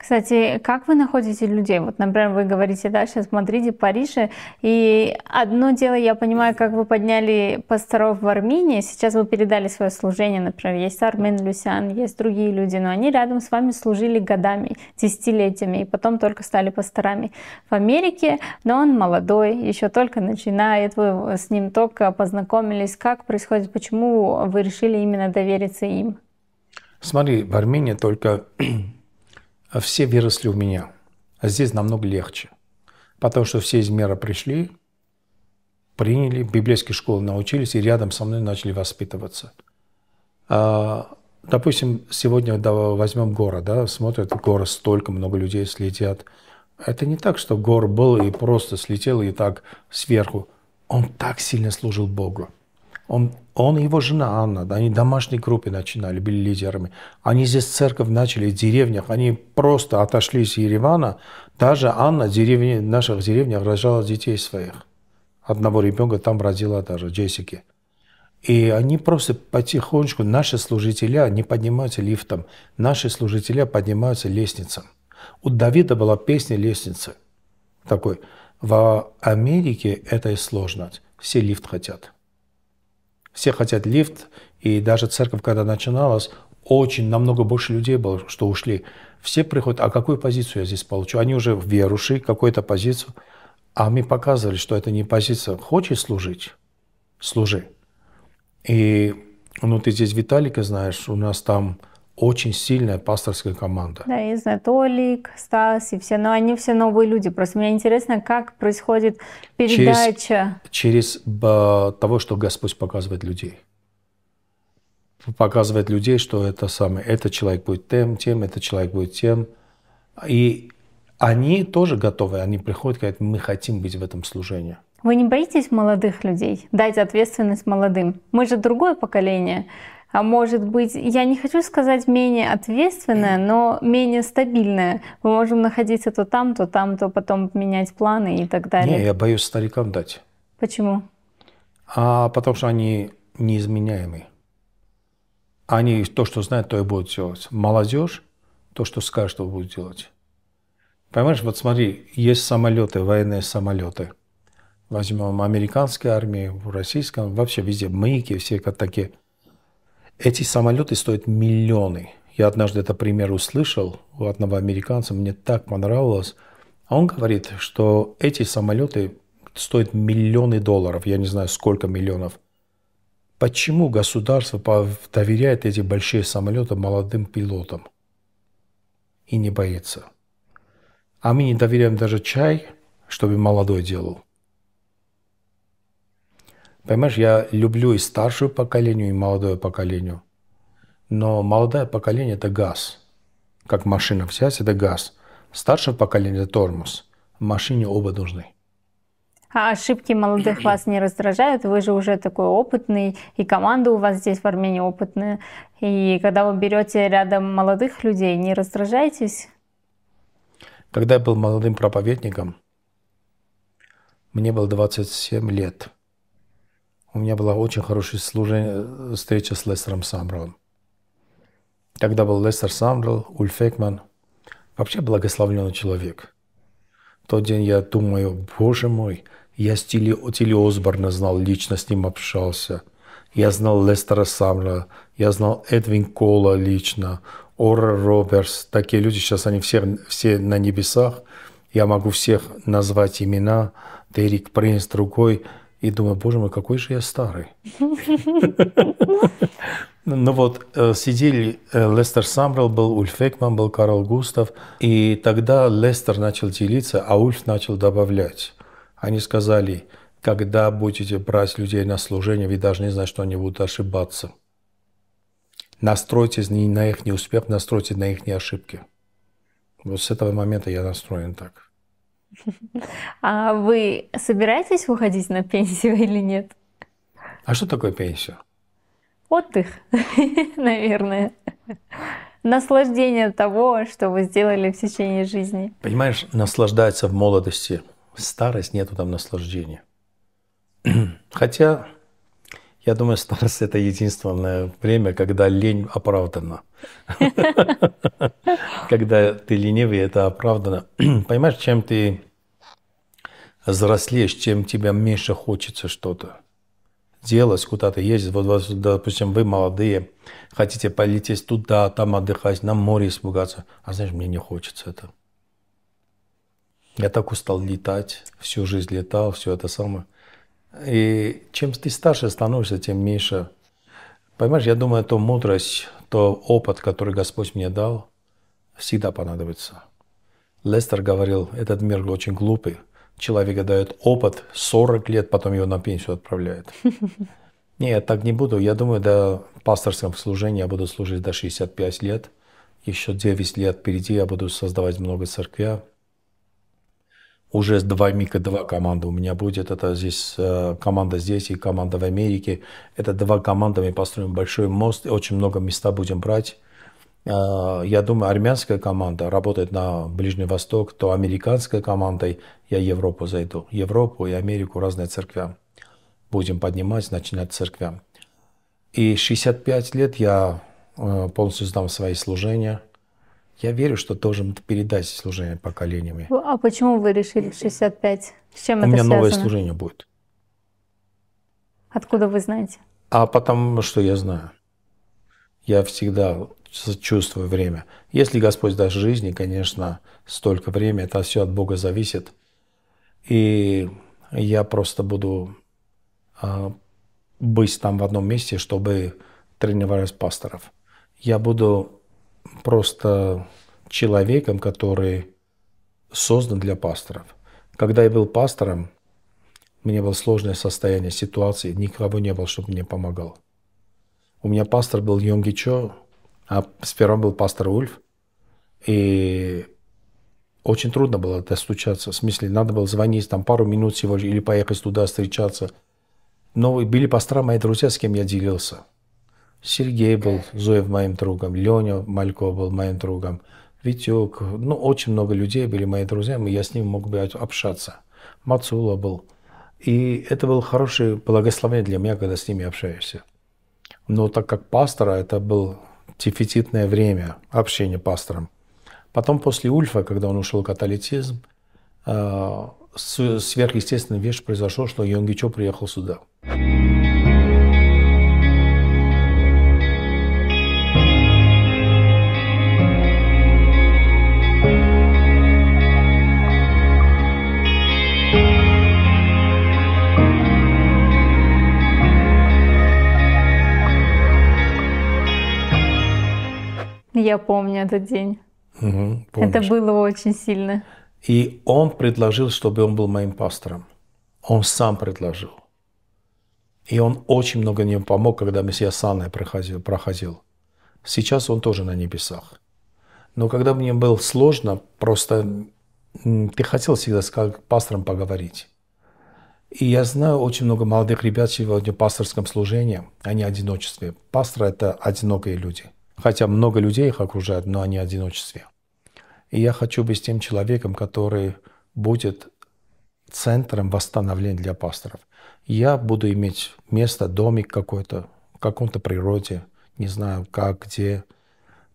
Кстати, как вы находите людей? Вот, например, вы говорите, да, сейчас в Париже, и одно дело, я понимаю, как вы подняли пасторов в Армении, сейчас вы передали свое служение, например, есть Армен Люсян, есть другие люди, но они рядом с вами служили годами, десятилетиями, и потом только стали пасторами. В Америке, но он молодой, еще только начинает, вы с ним только познакомились. Как происходит, почему вы решили именно довериться им? Смотри, в Армении только «А все выросли у меня. А здесь намного легче. Потому что все из мира пришли, приняли, библейские школы научились и рядом со мной начали воспитываться. А, допустим, сегодня да, возьмем город, да, смотрят город, столько много людей слетят. Это не так, что гор был и просто слетел и так сверху. Он так сильно служил Богу. Он он и его жена Анна, да, они домашней группы начинали, были лидерами. Они здесь церковь начали в деревнях, они просто отошли из Еревана. Даже Анна в, деревне, в наших деревнях рожала детей своих. Одного ребенка там родила даже, Джессики. И они просто потихонечку, наши служители, не поднимаются лифтом, наши служители поднимаются лестницам. У Давида была песня «Лестницы». Такой. В Америке это и сложно. Все лифт хотят. Все хотят лифт, и даже церковь, когда начиналась, очень намного больше людей было, что ушли. Все приходят, а какую позицию я здесь получу? Они уже верующие, какую-то позицию. А мы показывали, что это не позиция. Хочешь служить? Служи. И, ну, ты здесь Виталика знаешь, у нас там очень сильная пасторская команда. Да, я знаю, Толик, Стас и все, но они все новые люди. Просто мне интересно, как происходит передача. Через, через того, что Господь показывает людей. Показывает людей, что это самое, этот человек будет тем, тем, этот человек будет тем. И они тоже готовы, они приходят и говорят, мы хотим быть в этом служении. Вы не боитесь молодых людей, дать ответственность молодым? Мы же другое поколение а может быть, я не хочу сказать менее ответственная, но менее стабильная. Мы можем находиться то там, то там, то потом менять планы и так далее. Не, я боюсь старикам дать. Почему? А потому что они неизменяемы. Они то, что знают, то и будут делать. Молодежь то, что скажет, то будут делать. Понимаешь, вот смотри, есть самолеты, военные самолеты. Возьмем американской армии, в российском, вообще везде, мыки, все как такие. Эти самолеты стоят миллионы. Я однажды это пример услышал у одного американца, мне так понравилось. А он говорит, что эти самолеты стоят миллионы долларов, я не знаю сколько миллионов. Почему государство доверяет эти большие самолеты молодым пилотам и не боится? А мы не доверяем даже чай, чтобы молодой делал. Понимаешь, я люблю и старшую поколению, и молодое поколение. Но молодое поколение – это газ. Как машина вся – это газ. Старшее поколение – это тормоз. Машине оба нужны. А ошибки молодых вас не раздражают? Вы же уже такой опытный, и команда у вас здесь в Армении опытная. И когда вы берете рядом молодых людей, не раздражаетесь? Когда я был молодым проповедником, мне было 27 лет – у меня была очень хорошая служение, э, встреча с Лестером Самрелом. Тогда был Лестер Самрел, Ульф Экман. Вообще благословленный человек. В тот день я думаю, боже мой, я с Тилли, Тилли Осборна знал, лично с ним общался. Я знал Лестера Самрела, я знал Эдвин Кола лично, Ора Роберс, Такие люди сейчас, они все, все на небесах. Я могу всех назвать имена. Дерек Принц, другой – и думаю, боже мой, какой же я старый. Ну вот, э, сидели э, Лестер Самбрелл был, Ульф Экман был, Карл Густав, и тогда Лестер начал делиться, а Ульф начал добавлять. Они сказали, когда будете брать людей на служение, вы даже не знаете, что они будут ошибаться. Настройтесь не на их неуспех, настройтесь на их ошибки. Вот с этого момента я настроен так. А вы собираетесь выходить на пенсию или нет? А что такое пенсия? Отдых, наверное. Наслаждение того, что вы сделали в течение жизни. Понимаешь, наслаждается в молодости. В старость нету там наслаждения. Хотя, я думаю, старость – это единственное время, когда лень оправдана. Когда ты ленивый, это оправдано. Понимаешь, чем ты взрослеешь, чем тебе меньше хочется что-то делать, куда-то ездить. Вот, вот, допустим, вы молодые, хотите полететь туда, там отдыхать, на море испугаться. А знаешь, мне не хочется это. Я так устал летать, всю жизнь летал, все это самое. И чем ты старше становишься, тем меньше. Понимаешь, я думаю, это мудрость то опыт, который Господь мне дал, всегда понадобится. Лестер говорил, этот мир очень глупый. Человека дают опыт 40 лет, потом его на пенсию отправляют. Не, я так не буду. Я думаю, до пасторского служения я буду служить до 65 лет. Еще 9 лет впереди я буду создавать много церквей уже с два мика два команды у меня будет. Это здесь э, команда здесь и команда в Америке. Это два команды, мы построим большой мост, очень много места будем брать. Э, я думаю, армянская команда работает на Ближний Восток, то американской командой я Европу зайду. Европу и Америку, разные церкви. Будем поднимать, начинать церкви. И 65 лет я э, полностью сдам свои служения – я верю, что тоже передать служение поколениями. А почему вы решили в 65? С чем У это меня связано? новое служение будет. Откуда вы знаете? А потому что я знаю. Я всегда чувствую время. Если Господь даст жизни, конечно, столько времени, это все от Бога зависит. И я просто буду а, быть там в одном месте, чтобы тренировать пасторов. Я буду просто человеком, который создан для пасторов. Когда я был пастором, мне было сложное состояние ситуации, никого не было, чтобы мне помогал. У меня пастор был Йонги Чо, а сперва был пастор Ульф. И очень трудно было достучаться. В смысле, надо было звонить там пару минут всего или поехать туда встречаться. Но были пастора мои друзья, с кем я делился – Сергей был Зоев моим другом, Леня Малько был моим другом, Витек. Ну, очень много людей были мои друзья, и я с ним мог бы общаться. Мацула был. И это был хороший благословение для меня, когда с ними общаешься. Но так как пастора, это было дефицитное время общения пастором. Потом после Ульфа, когда он ушел в католицизм, э, сверхъестественная вещь произошла, что Йонгичо приехал сюда. я помню этот день. Угу, помнишь. Это было очень сильно. И он предложил, чтобы он был моим пастором. Он сам предложил. И он очень много мне помог, когда мессия Санной проходил, проходил. Сейчас он тоже на небесах. Но когда мне было сложно, просто ты хотел всегда с пастором поговорить. И я знаю очень много молодых ребят сегодня в пасторском служении, они одиночестве. Пасторы – это одинокие люди – Хотя много людей их окружает, но они в одиночестве. И я хочу быть тем человеком, который будет центром восстановления для пасторов. Я буду иметь место, домик какой-то, в каком-то природе, не знаю как, где.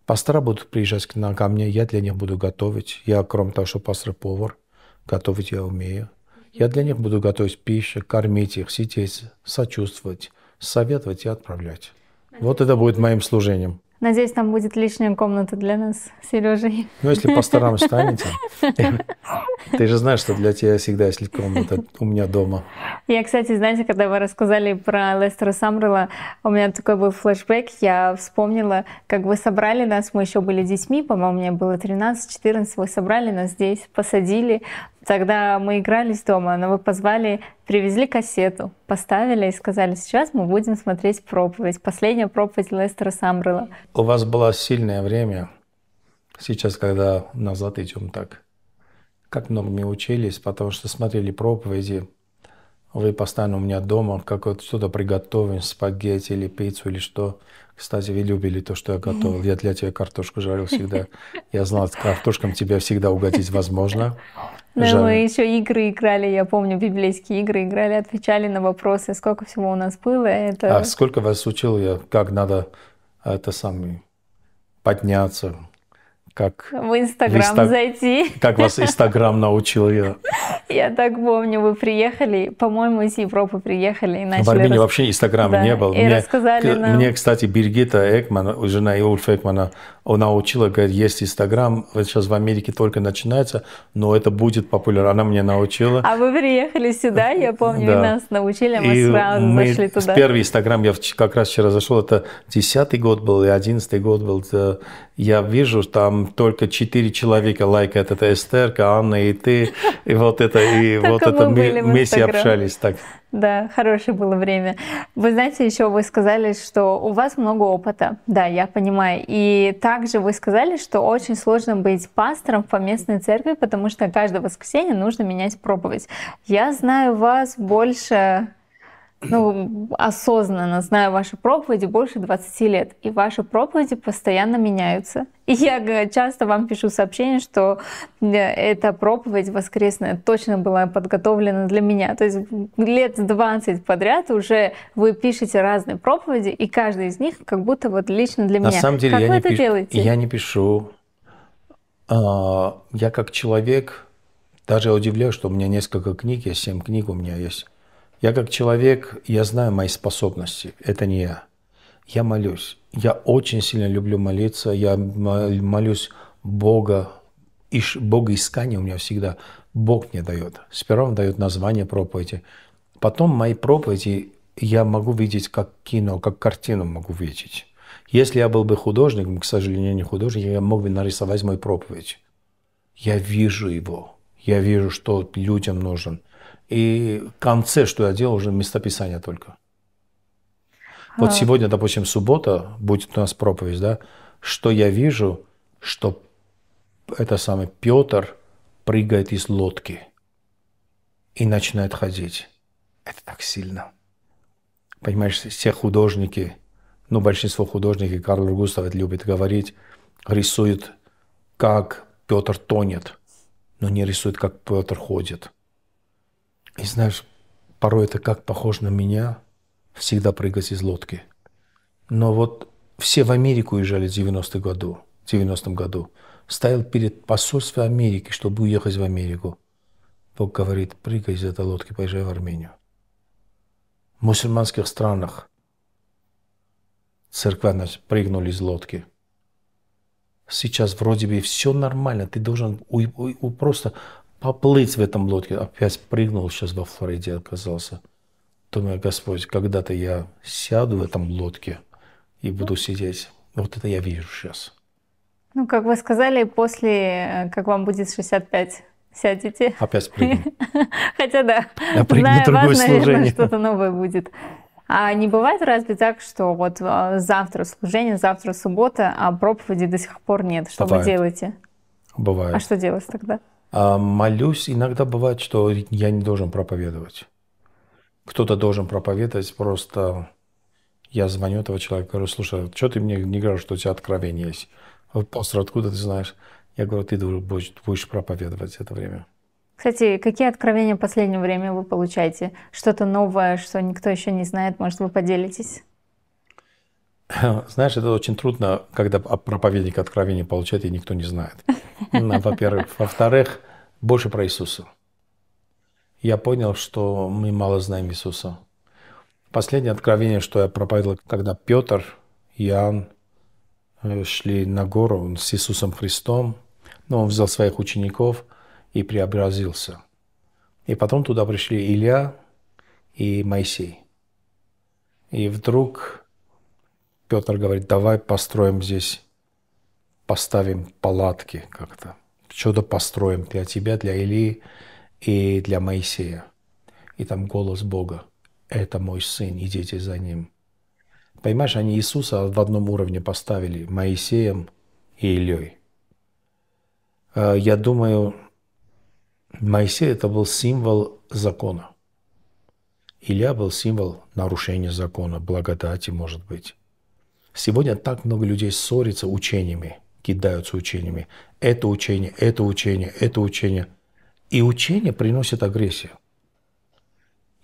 Пастора будут приезжать к нам, ко мне, я для них буду готовить. Я, кроме того, что пастор-повар, готовить я умею. Я для них буду готовить пищу, кормить их, сидеть, сочувствовать, советовать и отправлять. Вот это будет моим служением. Надеюсь, там будет лишняя комната для нас Сережей. Ну, если по сторонам станете. Ты же знаешь, что для тебя всегда есть комната у меня дома. Я, кстати, знаете, когда вы рассказали про Лестера Самрела, у меня такой был флешбэк, я вспомнила, как вы собрали нас, мы еще были детьми, по-моему, мне было 13-14, вы собрали нас здесь, посадили, Тогда мы игрались дома, но вы позвали, привезли кассету, поставили и сказали, сейчас мы будем смотреть проповедь. Последняя проповедь Лестера Самрела. У вас было сильное время, сейчас, когда назад идем так, как много мы учились, потому что смотрели проповеди, вы постоянно у меня дома, как вот что-то приготовим, спагетти или пиццу или что. Кстати, вы любили то, что я готовил. Я для тебя картошку жарил всегда. Я знал, картошкам тебя всегда угодить возможно. Да, ну, мы еще игры играли, я помню, библейские игры играли, отвечали на вопросы, сколько всего у нас было. Это... А сколько вас учил я, как надо а это самое подняться, как в Инстаграм инста... зайти. Как вас Инстаграм научил я. Я так помню, вы приехали, по-моему, из Европы приехали и начали. В Армении рас... вообще Инстаграма да, не было. И мне, рассказали к... нам... мне, кстати, Биргита Экман, жена Иульф Экмана, она учила, говорит, есть Инстаграм, сейчас в Америке только начинается, но это будет популярно. Она мне научила. А вы приехали сюда, я помню, да. и нас научили, а мы и сразу мы зашли туда. Первый Инстаграм я как раз вчера зашел, это десятый год был и одиннадцатый год был. Э, я вижу, там только четыре человека лайкают. Это Эстерка, Анна и ты. И вот это, и вот а это мы вместе общались так. Да, хорошее было время. Вы знаете, еще вы сказали, что у вас много опыта. Да, я понимаю. И также вы сказали, что очень сложно быть пастором по местной церкви, потому что каждое воскресенье нужно менять проповедь. Я знаю вас больше ну, осознанно знаю ваши проповеди больше 20 лет, и ваши проповеди постоянно меняются. И я часто вам пишу сообщение, что э, эта проповедь воскресная точно была подготовлена для меня. То есть лет 20 подряд уже вы пишете разные проповеди, и каждая из них как будто вот лично для На меня. На самом деле как я вы не это пиш... делаете? Я не пишу. А, я как человек даже удивляюсь, что у меня несколько книг, я семь книг у меня есть я как человек, я знаю мои способности. Это не я. Я молюсь. Я очень сильно люблю молиться. Я молюсь Бога. Иш, Бога искания у меня всегда. Бог мне дает. Сперва он дает название проповеди. Потом мои проповеди я могу видеть как кино, как картину могу видеть. Если я был бы художником, к сожалению, не художник, я мог бы нарисовать мою проповедь. Я вижу его. Я вижу, что людям нужен. И в конце, что я делал, уже местописание только. Вот а... сегодня, допустим, суббота, будет у нас проповедь, да, что я вижу, что это самый Петр прыгает из лодки и начинает ходить. Это так сильно. Понимаешь, все художники, ну, большинство художников, Карл Густав это любит говорить, рисует, как Петр тонет, но не рисует, как Петр ходит. И знаешь, порой это как похоже на меня, всегда прыгать из лодки. Но вот все в Америку уезжали в 90 году, 90 году. Стоял перед посольством Америки, чтобы уехать в Америку. Бог говорит, прыгай из этой лодки, поезжай в Армению. В мусульманских странах церкви нас прыгнули из лодки. Сейчас вроде бы все нормально, ты должен у, у, у просто поплыть в этом лодке. Опять прыгнул сейчас во Флориде оказался. Думаю, Господь, когда-то я сяду в этом лодке и буду сидеть. Вот это я вижу сейчас. Ну, как вы сказали, после, э, как вам будет 65, сядете. Опять прыгну. Хотя да, я прыгну знаю другое вас, служение. наверное, что-то новое будет. А не бывает разве так, что вот а, завтра служение, завтра суббота, а проповеди до сих пор нет? Что бывает. вы делаете? Бывает. А что делать тогда? А, молюсь, иногда бывает, что я не должен проповедовать. Кто-то должен проповедовать, просто я звоню этого человека, говорю, слушай, а что ты мне не говоришь, что у тебя откровение есть? А пастор, откуда ты знаешь? Я говорю, ты будешь, будешь проповедовать это время. Кстати, какие откровения в последнее время вы получаете? Что-то новое, что никто еще не знает, может, вы поделитесь? Знаешь, это очень трудно, когда проповедник откровения получает, и никто не знает. Ну, во-первых. Во-вторых, больше про Иисуса. Я понял, что мы мало знаем Иисуса. Последнее откровение, что я проповедовал, когда Петр и Иоанн э, шли на гору с Иисусом Христом, но ну, он взял своих учеников и преобразился. И потом туда пришли Илья и Моисей. И вдруг Петр говорит, давай построим здесь, поставим палатки как-то что-то построим для тебя, для Илии и для Моисея. И там голос Бога. Это мой сын, идите за ним. Понимаешь, они Иисуса в одном уровне поставили Моисеем и Ильей. Э, я думаю, Моисей это был символ закона. Илья был символ нарушения закона, благодати, может быть. Сегодня так много людей ссорится учениями – кидаются учениями. Это учение, это учение, это учение. И учение приносит агрессию.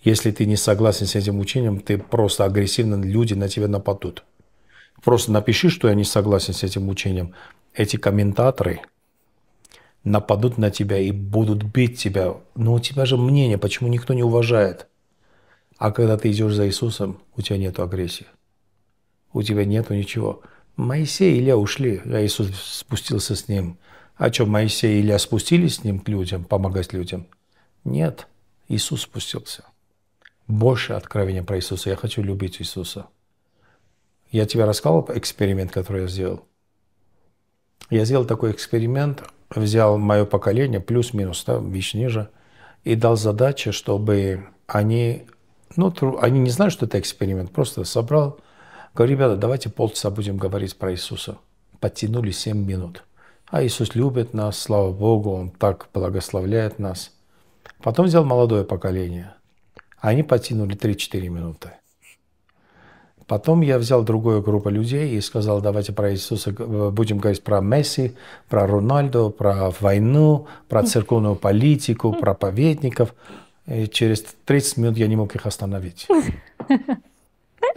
Если ты не согласен с этим учением, ты просто агрессивно, люди на тебя нападут. Просто напиши, что я не согласен с этим учением. Эти комментаторы нападут на тебя и будут бить тебя. Но у тебя же мнение, почему никто не уважает. А когда ты идешь за Иисусом, у тебя нет агрессии. У тебя нету ничего. Моисей и Илья ушли, а Иисус спустился с ним. А что, Моисей и Илья спустились с ним к людям, помогать людям? Нет, Иисус спустился. Больше откровения про Иисуса. Я хочу любить Иисуса. Я тебе рассказывал эксперимент, который я сделал? Я сделал такой эксперимент, взял мое поколение, плюс-минус, да, вещь ниже, и дал задачи, чтобы они, ну, они не знают, что это эксперимент, просто собрал – Говорю, ребята, давайте полчаса будем говорить про Иисуса. Подтянули 7 минут. А Иисус любит нас, слава Богу, Он так благословляет нас. Потом взял молодое поколение. Они подтянули 3-4 минуты. Потом я взял другую группу людей и сказал, давайте про Иисуса э, будем говорить про Месси, про Рональдо, про войну, про церковную политику, про проповедников. И через 30 минут я не мог их остановить.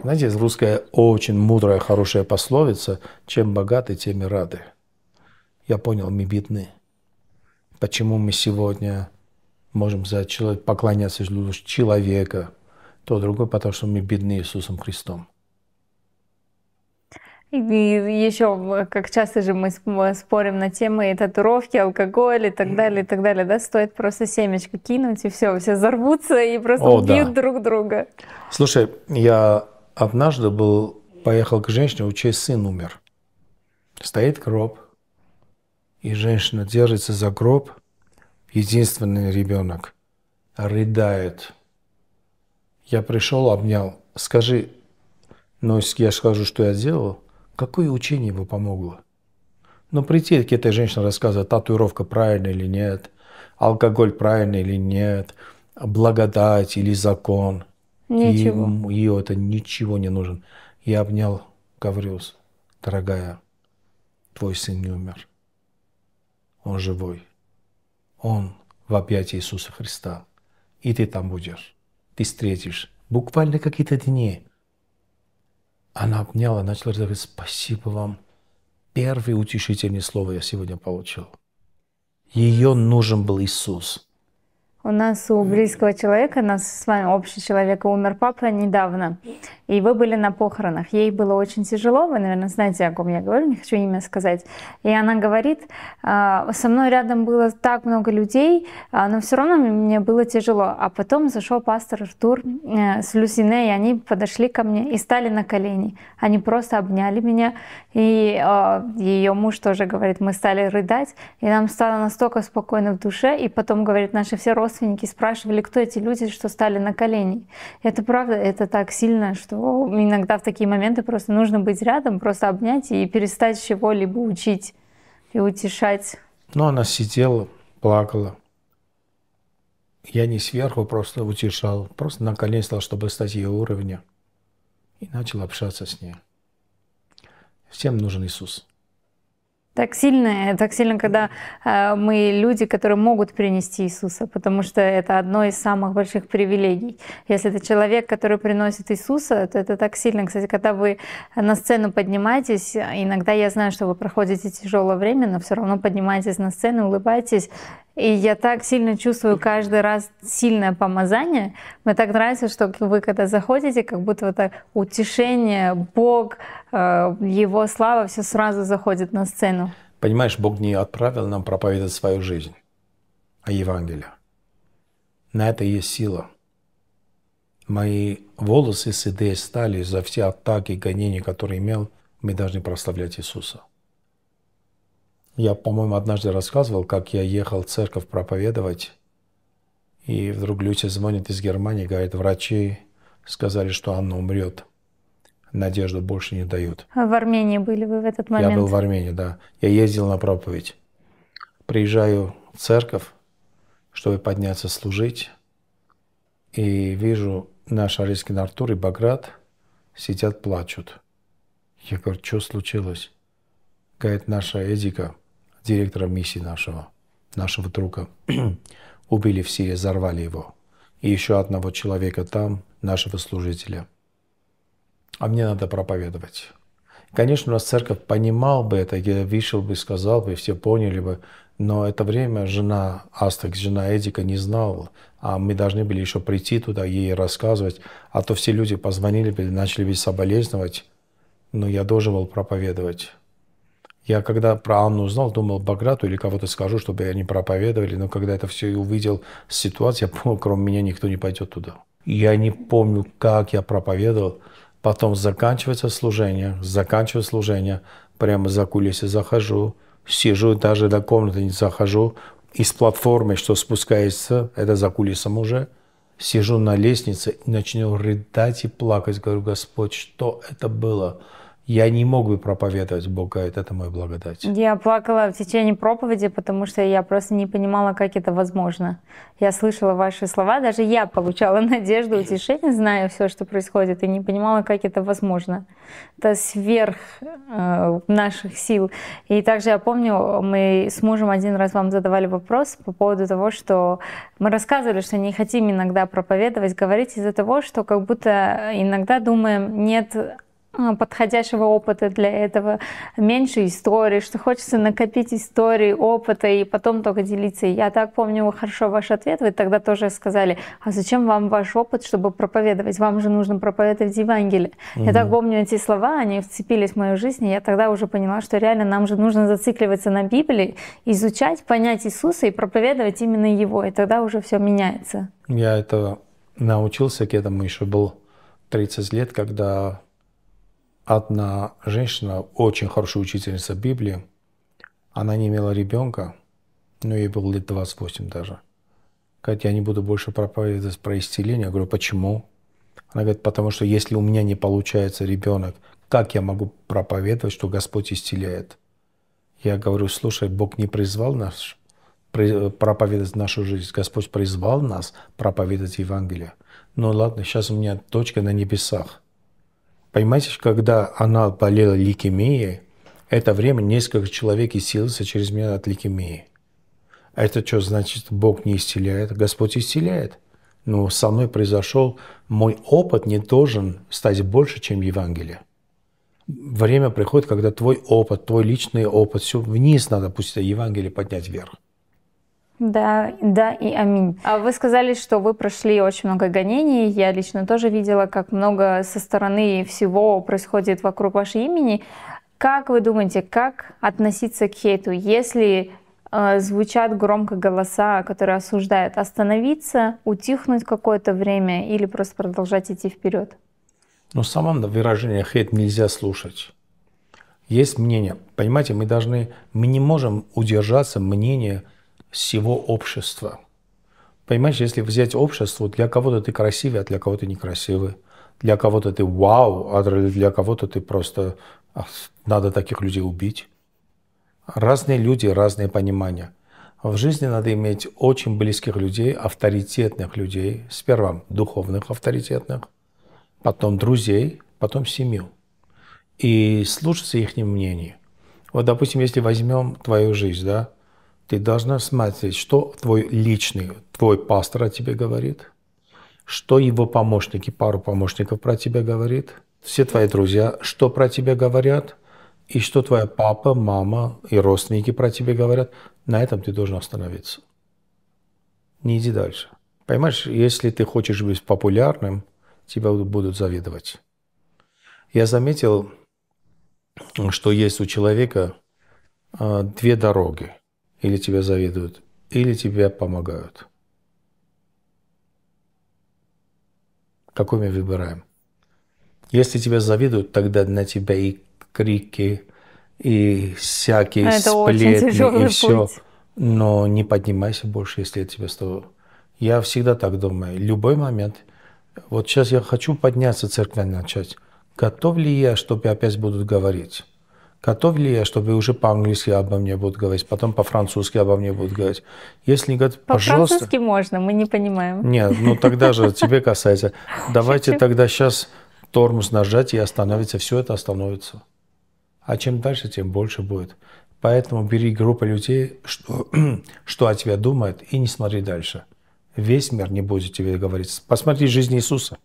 Знаете, есть русская очень мудрая, хорошая пословица «Чем богаты, тем и рады». Я понял, мы бедны. Почему мы сегодня можем за человек, поклоняться человека, то другое, потому что мы бедны Иисусом Христом. И еще, как часто же мы спорим на темы и татуировки, алкоголь и так далее, и так далее, да, стоит просто семечко кинуть, и все, все взорвутся и просто О, убьют да. друг друга. Слушай, я однажды был, поехал к женщине, у чей сын умер. Стоит гроб, и женщина держится за гроб, единственный ребенок, рыдает. Я пришел, обнял. Скажи, но если я скажу, что я сделал. какое учение бы помогло? Но ну, прийти к этой женщине рассказывать, татуировка правильная или нет, алкоголь правильный или нет, благодать или закон – Ничего. И ее это ничего не нужен. Я обнял Гавриус. Дорогая, твой сын не умер. Он живой. Он в объятии Иисуса Христа. И ты там будешь. Ты встретишь. Буквально какие-то дни. Она обняла, начала говорить, спасибо вам. Первое утешительное слово я сегодня получил. Ее нужен был Иисус. У нас у близкого человека, у нас с вами общий человек, умер папа недавно. И вы были на похоронах. Ей было очень тяжело. Вы, наверное, знаете, о ком я говорю, не хочу имя сказать. И она говорит, «А, со мной рядом было так много людей, а, но все равно мне было тяжело. А потом зашел пастор Артур э, с Люсине, и они подошли ко мне и стали на колени. Они просто обняли меня. И а, ее муж тоже говорит, мы стали рыдать. И нам стало настолько спокойно в душе. И потом, говорит, наши все родственники родственники спрашивали, кто эти люди, что стали на колени. Это правда, это так сильно, что иногда в такие моменты просто нужно быть рядом, просто обнять и перестать чего-либо учить и утешать. Но она сидела, плакала. Я не сверху просто утешал, просто на колени стал, чтобы стать ее уровня. И начал общаться с ней. Всем нужен Иисус. Так сильно, так сильно, когда э, мы люди, которые могут принести Иисуса, потому что это одно из самых больших привилегий. Если это человек, который приносит Иисуса, то это так сильно. Кстати, когда вы на сцену поднимаетесь, иногда я знаю, что вы проходите тяжелое время, но все равно поднимаетесь на сцену, улыбаетесь. И я так сильно чувствую каждый раз сильное помазание. Мне так нравится, что вы когда заходите, как будто вот так утешение, Бог, Э, его слава все сразу заходит на сцену. Понимаешь, Бог не отправил нам проповедовать свою жизнь, а Евангелие. На это есть сила. Мои волосы седые стали за все атаки и гонения, которые имел, мы должны прославлять Иисуса. Я, по-моему, однажды рассказывал, как я ехал в церковь проповедовать, и вдруг Люся звонит из Германии, говорит, врачи сказали, что Анна умрет – надежду больше не дают. А в Армении были вы в этот момент? Я был в Армении, да. Я ездил на проповедь. Приезжаю в церковь, чтобы подняться служить, и вижу наш арийский Артур и Баграт сидят, плачут. Я говорю, что случилось? Говорит, наша Эдика, директора миссии нашего, нашего друга, убили в Сирии, взорвали его. И еще одного человека там, нашего служителя – а мне надо проповедовать. Конечно, у нас церковь понимал бы это, я вышел бы, сказал бы, все поняли бы, но это время жена Астекс, жена Эдика не знала, а мы должны были еще прийти туда, ей рассказывать, а то все люди позвонили бы, начали ведь соболезновать, но я должен был проповедовать. Я когда про Анну узнал, думал Баграту или кого-то скажу, чтобы они проповедовали, но когда это все увидел, ситуация, я понял, кроме меня никто не пойдет туда. Я не помню, как я проповедовал, Потом заканчивается служение, заканчиваю служение, прямо за кулисы захожу, сижу, даже до комнаты не захожу, из платформы, что спускается, это за кулисом уже, сижу на лестнице и начну рыдать и плакать. Говорю, Господь, что это было? я не мог бы проповедовать, Бога, это моя благодать. Я плакала в течение проповеди, потому что я просто не понимала, как это возможно. Я слышала ваши слова, даже я получала надежду, утешение, зная все, что происходит, и не понимала, как это возможно. Это сверх э, наших сил. И также я помню, мы с мужем один раз вам задавали вопрос по поводу того, что мы рассказывали, что не хотим иногда проповедовать, говорить из-за того, что как будто иногда думаем, нет Э, подходящего опыта для этого, меньше истории, что хочется накопить истории, опыта и потом только делиться. Я так помню хорошо ваш ответ, вы тогда тоже сказали, а зачем вам ваш опыт, чтобы проповедовать? Вам же нужно проповедовать Евангелие. Угу. Я так помню эти слова, они вцепились в мою жизнь, и я тогда уже поняла, что реально нам же нужно зацикливаться на Библии, изучать, понять Иисуса и проповедовать именно Его, и тогда уже все меняется. Я это научился к этому еще был 30 лет, когда одна женщина, очень хорошая учительница Библии, она не имела ребенка, но ей было лет 28 даже. Говорит, я не буду больше проповедовать про исцеление. Я говорю, почему? Она говорит, потому что если у меня не получается ребенок, как я могу проповедовать, что Господь исцеляет? Я говорю, слушай, Бог не призвал нас проповедовать нашу жизнь. Господь призвал нас проповедовать Евангелие. Ну ладно, сейчас у меня точка на небесах – Понимаете, когда она болела лейкемией, это время несколько человек исцелился через меня от лейкемии. Это что значит, Бог не исцеляет? Господь исцеляет. Но со мной произошел, мой опыт не должен стать больше, чем Евангелие. Время приходит, когда твой опыт, твой личный опыт, все вниз надо пусть это Евангелие поднять вверх. Да, да и аминь. А вы сказали, что вы прошли очень много гонений. Я лично тоже видела, как много со стороны всего происходит вокруг вашей имени. Как вы думаете, как относиться к хейту, если э, звучат громко голоса, которые осуждают, остановиться, утихнуть какое-то время или просто продолжать идти вперед? Ну, само выражение хейт нельзя слушать. Есть мнение. Понимаете, мы должны, мы не можем удержаться мнения всего общества. Понимаешь, если взять общество, для кого-то ты красивый, а для кого-то некрасивый. Для кого-то ты вау, а для кого-то ты просто а, надо таких людей убить. Разные люди, разные понимания. В жизни надо иметь очень близких людей, авторитетных людей. Сперва духовных авторитетных, потом друзей, потом семью. И слушаться их мнению. Вот, допустим, если возьмем твою жизнь, да, ты должна смотреть, что твой личный, твой пастор о тебе говорит, что его помощники, пару помощников про тебя говорит, все твои друзья, что про тебя говорят, и что твоя папа, мама и родственники про тебя говорят. На этом ты должен остановиться. Не иди дальше. Понимаешь, если ты хочешь быть популярным, тебя будут завидовать. Я заметил, что есть у человека а, две дороги – или тебя завидуют, или тебя помогают. Какой выбираем? Если тебя завидуют, тогда на тебя и крики, и всякие Это сплетни, и все. Путь. Но не поднимайся больше, если я тебя стою. Я всегда так думаю. Любой момент. Вот сейчас я хочу подняться, церковь начать. Готов ли я, чтобы опять будут говорить? готов ли я, чтобы уже по-английски обо мне будут говорить, потом по-французски обо мне будут говорить. Если не говорят, пожалуйста... По-французски можно, мы не понимаем. Нет, ну тогда же тебе касается. Давайте тогда сейчас тормоз нажать и остановится. Все это остановится. А чем дальше, тем больше будет. Поэтому бери группу людей, что, что о тебе думают, и не смотри дальше. Весь мир не будет тебе говорить. Посмотри жизнь Иисуса.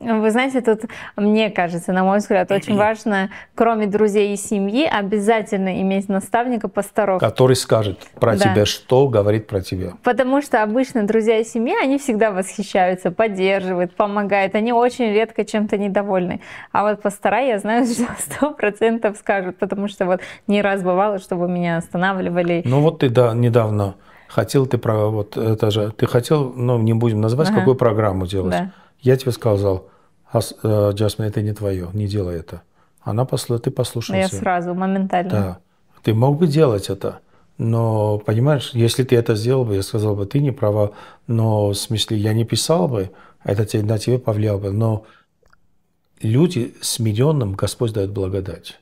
Вы знаете, тут, мне кажется, на мой взгляд, очень важно, кроме друзей и семьи, обязательно иметь наставника пасторов. Который скажет про да. тебя, что говорит про тебя. Потому что обычно друзья и семья, они всегда восхищаются, поддерживают, помогают. Они очень редко чем-то недовольны. А вот пастора, я знаю, что сто процентов скажут, потому что вот не раз бывало, чтобы меня останавливали. Ну вот ты, да, недавно хотел ты про вот это же, ты хотел, но ну, не будем называть, ага. какую программу делать. Да я тебе сказал, Джасмин, э, это не твое, не делай это. Она посла, ты послушался. Я сразу, моментально. Да. Ты мог бы делать это, но, понимаешь, если ты это сделал бы, я сказал бы, ты не права, но, в смысле, я не писал бы, это на тебя повлияло бы, но люди смиренным Господь дает благодать.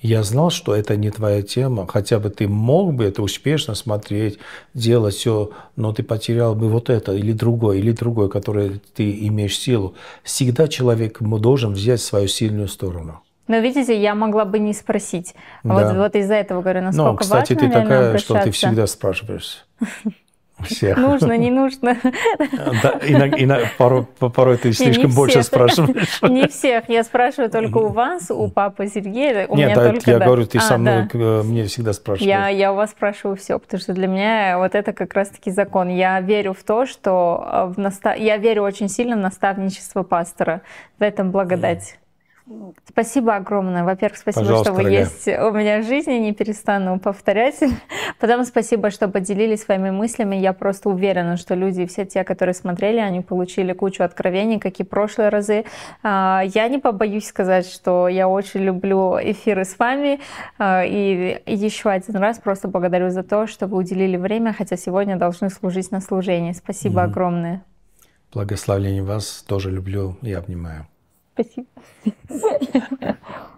Я знал, что это не твоя тема, хотя бы ты мог бы это успешно смотреть, делать все, но ты потерял бы вот это или другое, или другое, которое ты имеешь силу. Всегда человек должен взять свою сильную сторону. Но видите, я могла бы не спросить. Да. Вот, вот из-за этого говорю, насколько важно. Ну, кстати, важно, ты такая, что ты всегда спрашиваешь. Всех. Нужно, не нужно. Да, иногда, иногда, порой, порой ты слишком не, не больше всех. спрашиваешь. Не всех. Я спрашиваю только у вас, у папы Сергея. У Нет, меня да, только, я да. говорю, ты а, со мной, да. Э, мне всегда спрашиваешь. Я, я у вас спрашиваю все, потому что для меня вот это как раз-таки закон. Я верю в то, что э, в наста... я верю очень сильно в наставничество пастора. В этом благодать. Спасибо огромное. Во-первых, спасибо, Пожалуйста, что вы дорогая. есть у меня в жизни, не перестану повторять. Потом спасибо, что поделились своими мыслями. Я просто уверена, что люди, все те, которые смотрели, они получили кучу откровений, как и прошлые разы. А, я не побоюсь сказать, что я очень люблю эфиры с вами. А, и еще один раз просто благодарю за то, что вы уделили время, хотя сегодня должны служить на служении. Спасибо mm-hmm. огромное. Благословение вас. Тоже люблю и обнимаю. específicas.